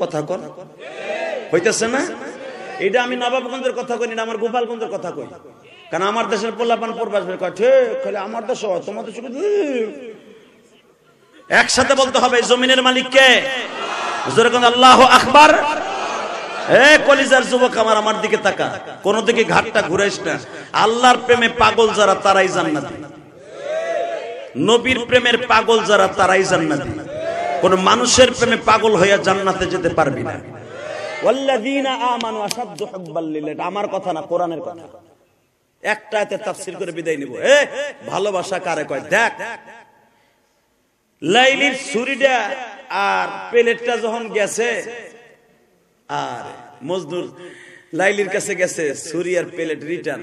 S1: কথা কর হইতেছে না এটা আমি নবাবগঞ্জের কথা কই না আমার গোপালগঞ্জের কথা কই কারণ আমার দেশের পোলাপান প্রবাস খালি আমার দেশ তোমার দেশ একসাথে বলতে হবে জমিনের মালিককে আল্লাহ আকবার কলিজার যুবক আমার আমার দিকে তাকা কোন দিকে ঘাটটা ঘুরাইস না আল্লাহর প্রেমে পাগল যারা তারাই জান্নাতি নবীর প্রেমের পাগল যারা তারাই জান্নাতি কোন মানুষের প্রেমে পাগল হইয়া জান্নাতে যেতে পারবি না আমার কথা না কোরআনের কথা একটা এতে তাফসির করে বিদায় নিব এ ভালোবাসা কারে কয় দেখ লাইলির ছুরিটা আর প্লেটটা যখন গেছে আর মজদুর লাইলির কাছে গেছে ছুরি আর প্লেট রিটার্ন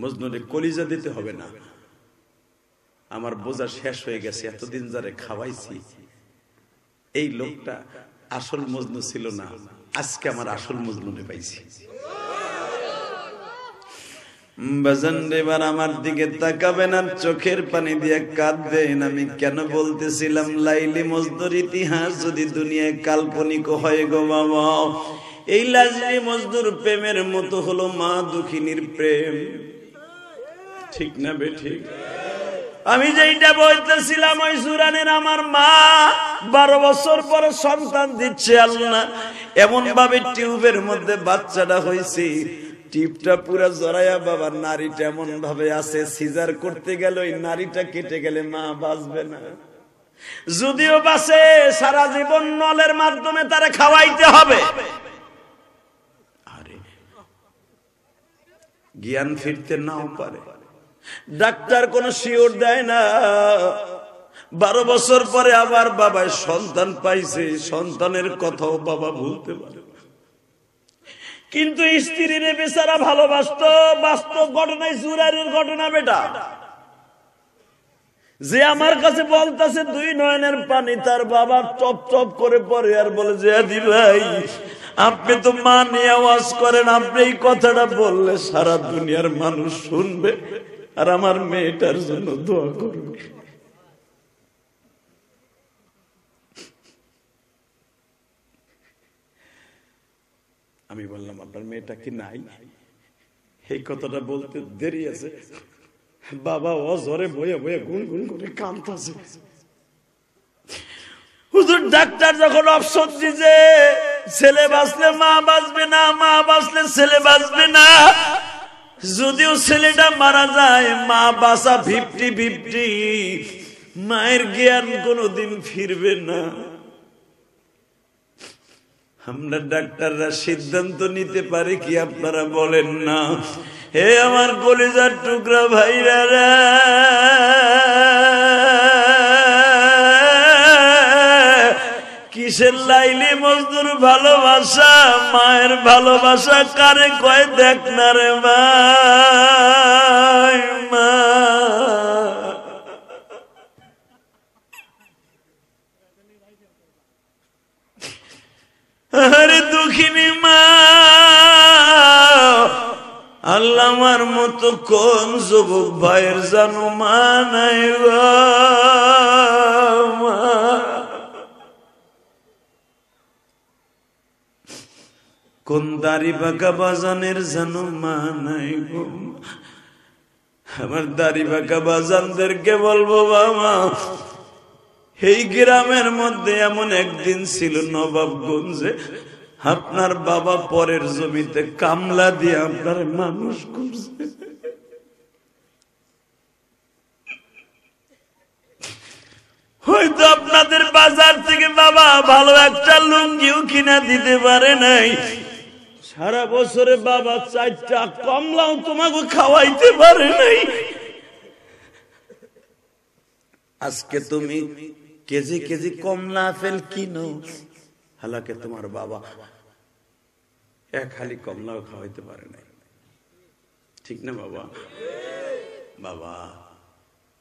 S1: মজনুরে কলিজা দিতে হবে না আমার বোঝা শেষ হয়ে গেছে এতদিন যারে খাওয়াইছি এই লোকটা আসল মজনু ছিল না আজকে আমার আসল মজনুরে পাইছি আমার দিকে তাকাবেন আর চোখের পানি দিয়ে কাঁদবেন আমি কেন বলতেছিলাম লাইলি মজদুর ইতিহাস যদি দুনিয়ায় কাল্পনিক হয় গো বাবা এই লাজলি মজদুর প্রেমের মতো হলো মা দুঃখিনীর প্রেম ঠিক না ঠিক আমি যেইটা বলতেছিলাম ওই সুরানের আমার মা বারো বছর পরে সন্তান দিচ্ছে আল্লাহ এমন ভাবে টিউবের মধ্যে বাচ্চাটা হয়েছে টিপটা পুরা জড়াইয়া নারীটা এমন ভাবে আছে সিজার করতে গেল ওই নারীটা কেটে গেলে মা বাঁচবে না যদিও বাসে সারা জীবন নলের মাধ্যমে তারা খাওয়াইতে হবে আরে জ্ঞান ফিরতে নাও পারে ডাক্তার কোন শিওর দেয় না বারো বছর পরে আবার বাবায় সন্তান পাইছে সন্তানের কথাও বাবা ভুলতে পারে কিন্তু স্ত্রীর বেচারা ভালোবাসত বাস্তব ঘটনায় জুরারের ঘটনা বেটা যে আমার কাছে বলতেছে দুই নয়নের পানি তার বাবা টপ টপ করে পরে আর বলে জেহাদি ভাই আপনি তো মা নিয়ে আওয়াজ করেন আপনি এই কথাটা বললে সারা দুনিয়ার মানুষ শুনবে আর আমার মেয়েটার জন্য দোয়া করবে আমি বললাম আপনার মেয়েটা কি নাই এই কথাটা বলতে দেরি আছে বাবা ও জরে বয়ে বয়ে গুন গুন করে কান্তাছে হুজুর ডাক্তার যখন অপশন দিছে ছেলে বাঁচলে মা বাঁচবে না মা বাঁচলে ছেলে বাঁচবে না যদিও ছেলেটা মারা যায় মা বাসা ফিফটি ফিফটি মায়ের জ্ঞান কোনোদিন ফিরবে না আমরা ডাক্তাররা সিদ্ধান্ত নিতে পারে কি আপনারা বলেন না হে আমার কলিজার টুকরা ভাইরা কিসের লাইলি মজদুর ভালোবাসা মায়ের ভালোবাসা কারে কয় দেখ না রে মা আরে দুঃখিনী মা আল্লাহ আমার মতো কোন যুবক ভাইয়ের জানো মা নাই মা কোন দাড়ি বাঁকা বাজানের যেন মানাই গো আমার দাড়ি বাঁকা বাজানদেরকে বলবো বাবা এই গ্রামের মধ্যে এমন একদিন ছিল নবাবগঞ্জে আপনার বাবা পরের জমিতে কামলা দিয়ে আপনার মানুষ করছে হয়তো আপনাদের বাজার থেকে বাবা ভালো একটা লুঙ্গিও কিনা দিতে পারে নাই সারা বছরে বাবা চারটা কমলাও তোমাকে খাওয়াইতে পারে নাই আজকে তুমি কেজি কেজি কমলা আপেল কিনো হালাকে তোমার বাবা এক হালি কমলাও খাওয়াইতে পারে নাই ঠিক না বাবা বাবা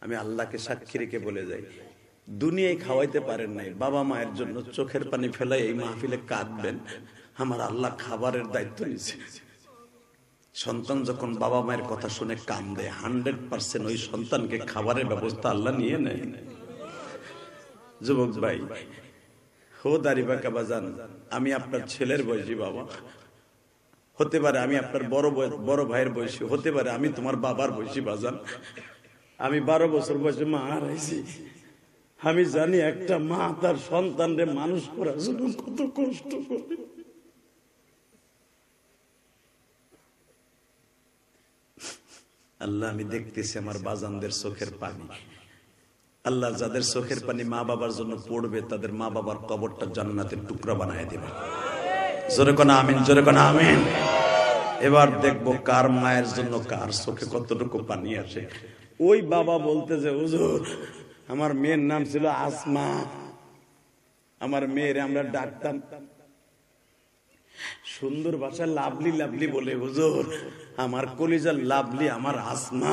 S1: আমি আল্লাহকে সাক্ষী রেখে বলে যাই দুনিয়ায় খাওয়াইতে পারেন নাই বাবা মায়ের জন্য চোখের পানি ফেলাই এই মাহফিলে কাঁদবেন আমার আল্লাহ খাবারের দায়িত্ব নিয়েছে সন্তান যখন বাবা মায়ের কথা শুনে দেয় হান্ড্রেড পার্সেন্ট ওই সন্তানকে খাবারের ব্যবস্থা আল্লাহ নিয়ে নেয় যুবক ভাই হো দারিবা জান আমি আপনার ছেলের বয়সী বাবা হতে পারে আমি আপনার বড় বড় ভাইয়ের বয়সী হতে পারে আমি তোমার বাবার বয়সী বাজান আমি বারো বছর বয়সে মা হারাইছি আমি জানি একটা মা তার সন্তানরে মানুষ করার জন্য কত কষ্ট করে আল্লাহ আমি দেখতেছি আমার বাজানদের চোখের পানি আল্লাহ যাদের চোখের পানি মা বাবার জন্য পড়বে তাদের মা বাবার কবরটা জান্নাতের টুকরা বানায় দেবে জোরে কোন আমিন জোরে কোন আমিন এবার দেখবো কার মায়ের জন্য কার চোখে কতটুকু পানি আছে ওই বাবা বলতে যে হুজুর আমার মেয়ের নাম ছিল আসমা আমার মেয়ের আমরা ডাকতাম সুন্দর ভাষা লাভলি লাভলি বলে বুঝুর আমার কলিজা লাভলি আমার আসমা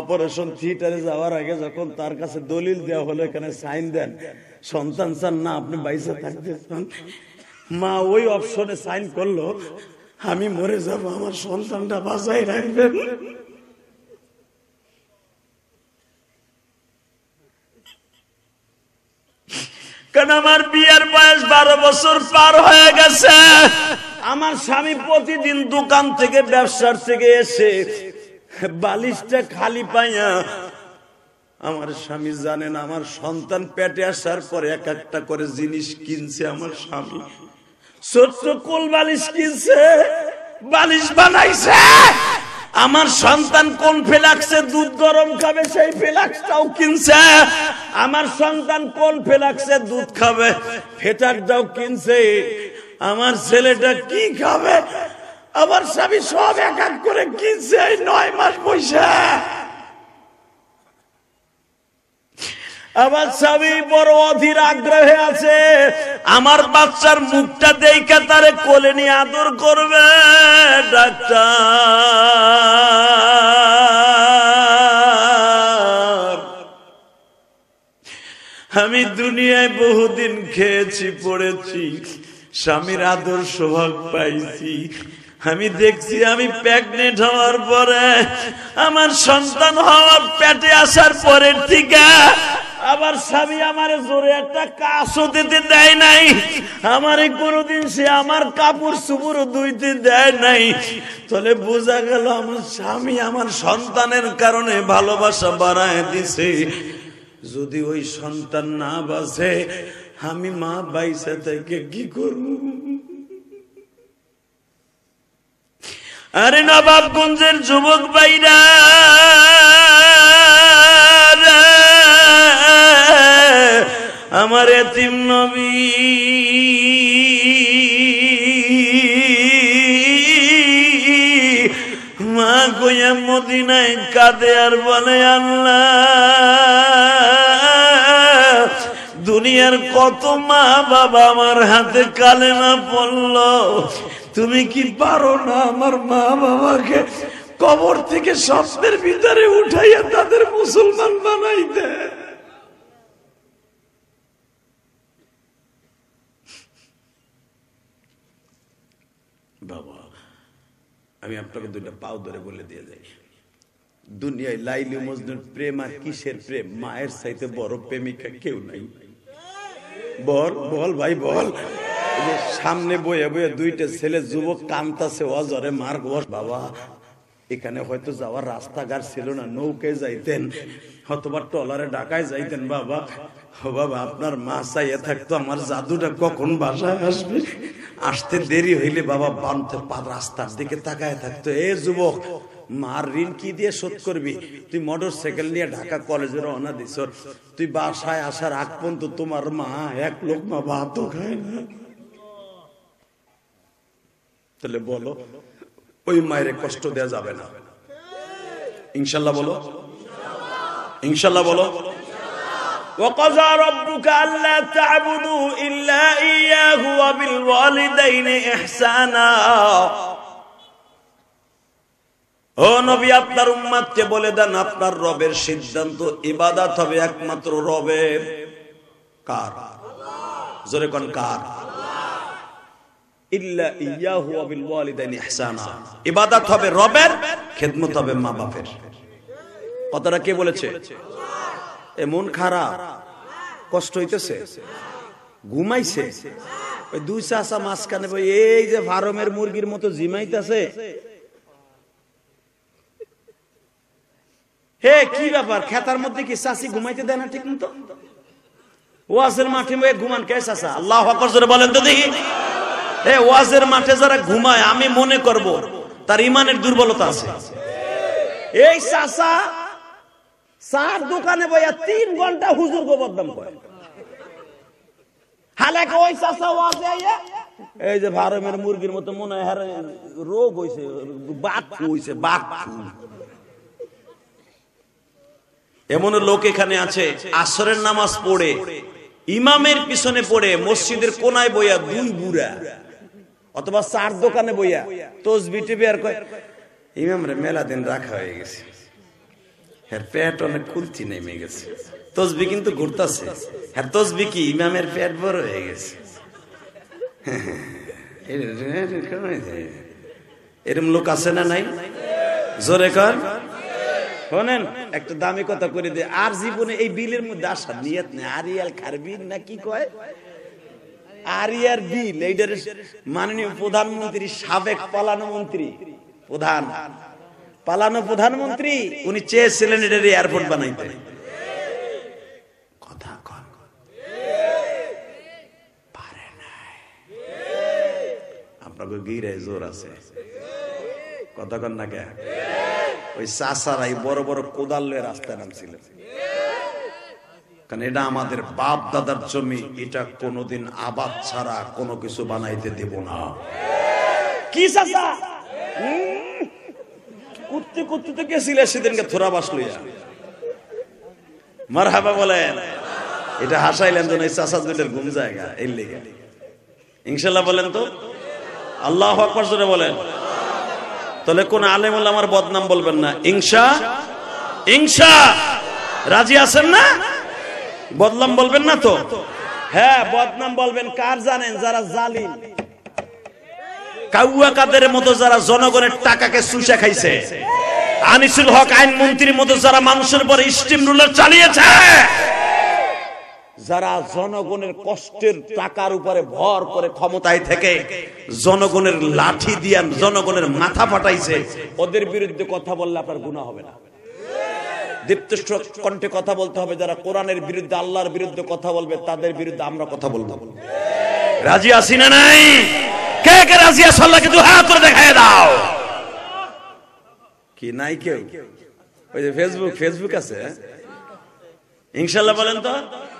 S1: অপারেশন থিয়েটারে যাওয়ার আগে যখন তার কাছে দলিল দেওয়া হলো এখানে সাইন দেন সন্তান সান না আপনি বাইসে থাকতে চান মা ওই অপশনে সাইন করলো আমি মরে যাব আমার সন্তানটা বাসায় রাখবেন কেন আমার বিয়ের বয়স বারো বছর পার হয়ে গেছে আমার স্বামী প্রতিদিন দোকান থেকে ব্যবসার থেকে এসে বালিশটা খালি পাইয়া আমার স্বামী জানেন আমার সন্তান পেটে আসার পরে এক একটা করে জিনিস কিনছে আমার স্বামী ছোট্ট কোল বালিশ কিনছে বালিশ বানাইছে আমার সন্তান কোন ফেলাক্সে দুধ গরম খাবে সেই ফেলাক্সটাও কিনছে আমার সন্তান কোন ফেলাক্সে দুধ খাবে ফেটারটাও কিনছে আমার ছেলেটা কি খাবে আমার স্বামী সব এক এক করে কিনছে নয় মাস বৈশাখ আমার স্বামী বড় অধীর আগ্রহে আছে আমার বাচ্চার মুখটা দেখে তার কোলে নিয়ে আদর করবে ডাক্তার আমি দুনিয়ায় বহুদিন খেয়েছি পড়েছি স্বামীর আদর সোহাগ পাইছি আমি দেখছি আমি প্রেগনেন্ট হওয়ার পরে আমার সন্তান হওয়ার পেটে আসার পরের থেকে আবার স্বামী আমার জোরে একটা কাশও দিতে দেয় নাই আমার কোনোদিন সে আমার কাপড় সুপুর দুইতে দেয় নাই তাহলে বোঝা গেল আমার স্বামী আমার সন্তানের কারণে ভালোবাসা বাড়ায় দিছে যদি ওই সন্তান না বাসে আমি মা বাইসা থেকে কি করব আরে নবাবগঞ্জের যুবক বাইরা আমার এতিম নবী মা গোয়া মদিনায় কাঁদে আর বলে আল্লাহ দুনিয়ার কত মা বাবা আমার হাতে কালে না পড়ল তুমি কি পারো না আমার মা বাবাকে কবর থেকে স্বপ্নের ভিতরে উঠাইয়া তাদের মুসলমান বানাইতে আমি আপনাকে দুইটা পাও ধরে বলে দিয়ে যাই দুনিয়ায় লাইলি মজনুর প্রেম আর কিসের প্রেম মায়ের চাইতে বড় প্রেমিকা কেউ নাই বল বল ভাই বল সামনে বয়ে বয়ে দুইটা ছেলে যুবক কান্তাছে অজরে মার বাবা এখানে হয়তো যাওয়ার রাস্তাঘাট ছিল না নৌকে যাইতেন হতবার টলারে ঢাকায় যাইতেন বাবা বাবা আপনার মা চাইয়া থাকতো আমার জাদুটা কখন বাসায় আসবে আসতে দেরি হইলে বাবা বানতে পার রাস্তার দিকে তাকায় থাকতো এ যুবক মার ঋণ কি দিয়ে শোধ করবি তুই মোটর সাইকেল নিয়ে ঢাকা কলেজে রওনা দিস তুই বাসায় আসার আগ পর্যন্ত তোমার মা এক লোক মা ভাত খায় না তাহলে বলো ওই মায়ের কষ্ট দেওয়া যাবে না ইনশাল্লাহ বলো ইনশাল্লাহ বলো আপনার রবের সিদ্ধান্ত হবে একমাত্র কার জোরে কার ইল্লা ইয়াহু ওয়া বিল ইবাদত হবে রবের খেদমত হবে মা বাপের কথাটা কে বলেছে মন খারাপ কষ্ট হইতেছে ঘুমাইছে ওই দুই চাষা মাঝখানে এই যে মুরগির মতো জিমাইতেছে হে কি ব্যাপার খেতার মধ্যে কি চাষি ঘুমাইতে দেয় না ঠিক মতো ওয়াজের মাঠে ঘুমান কে চাষা আল্লাহ বলেন তো দেখি হে ওয়াজের মাঠে যারা ঘুমায় আমি মনে করব তার ইমানের দুর্বলতা আছে এই চাষা চার দোকানে বইয়া তিন ঘন্টা হুজুর করে এই যে ভারমের মুরগির মতো মনে হয় রোগ এমন লোক এখানে আছে আসরের নামাজ পড়ে ইমামের পিছনে পড়ে মসজিদের কোনায় বইয়া দুই বুড়া অথবা চার দোকানে বইয়া তোস বিটি আর কয় ইমাম রে মেলা দিন রাখা হয়ে গেছে হ্যাঁ প্যাট অনেক খুলছি নেমে গেছে তসবি কিন্তু ঘুরতেছে হ্যাঁ তসবি কি ইমামের প্যাট বড় হয়ে গেছে এরম লোক আছে না নাই জোরে কর শোনেন একটা দামি কথা করে দিয়ে আর জীবনে এই বিলের মধ্যে আসা নিয়ত নেই আরিয়াল খারবিন না কি কয় আরিয়ার বিল এইটার মাননীয় প্রধানমন্ত্রী সাবেক পালানো মন্ত্রী প্রধান পালানো প্রধানমন্ত্রী উনি চেয়েছিলেন এটা এয়ারপোর্ট বানাইতে কথা আপনাকে গিরে জোর আছে কথা বড় বড় রাস্তায় নামছিলেন এটা আমাদের বাপ দাদার এটা কোনোদিন আবাদ ছাড়া কোনো কিছু বানাইতে দেব না কি চাষা করতে করতে তো গেছিলে সেদিনকে থোড়া বাস লইয়া মার হাবা বলেন এটা হাসাইলেন তো এই চাষাজ গুটের ঘুম জায়গা এই লেগে ইনশাল্লাহ বলেন তো আল্লাহ আকবর জোরে বলেন তাহলে কোন আলেম আমার বদনাম বলবেন না ইংসা ইংসা রাজি আছেন না বদনাম বলবেন না তো হ্যাঁ বদনাম বলবেন কার জানেন যারা জালিম কাউয়া কাদের মতো যারা জনগণের টাকাকে চুষে খাইছে আনিসুল হক আইন মন্ত্রীর মতো যারা মানুষের পরে স্টিম রুলার চালিয়েছে যারা জনগণের কষ্টের টাকার উপরে ভর করে ক্ষমতায় থেকে জনগণের লাঠি দিয়ে জনগণের মাথা ফাটাইছে ওদের বিরুদ্ধে কথা বললে আপনার গুণা হবে না দীপ্ত কণ্ঠে কথা বলতে হবে যারা কোরআনের বিরুদ্ধে আল্লাহর বিরুদ্ধে কথা বলবে তাদের বিরুদ্ধে আমরা কথা বলবো রাজি আসি না নাই কে কে রাজি আছো আল্লাহকে দু হাত করে দেখায় দাও কি নাই কেউ ওই যে ফেসবুক ফেসবুক আছে হ্যাঁ? ইনশাল্লাহ বলেন তো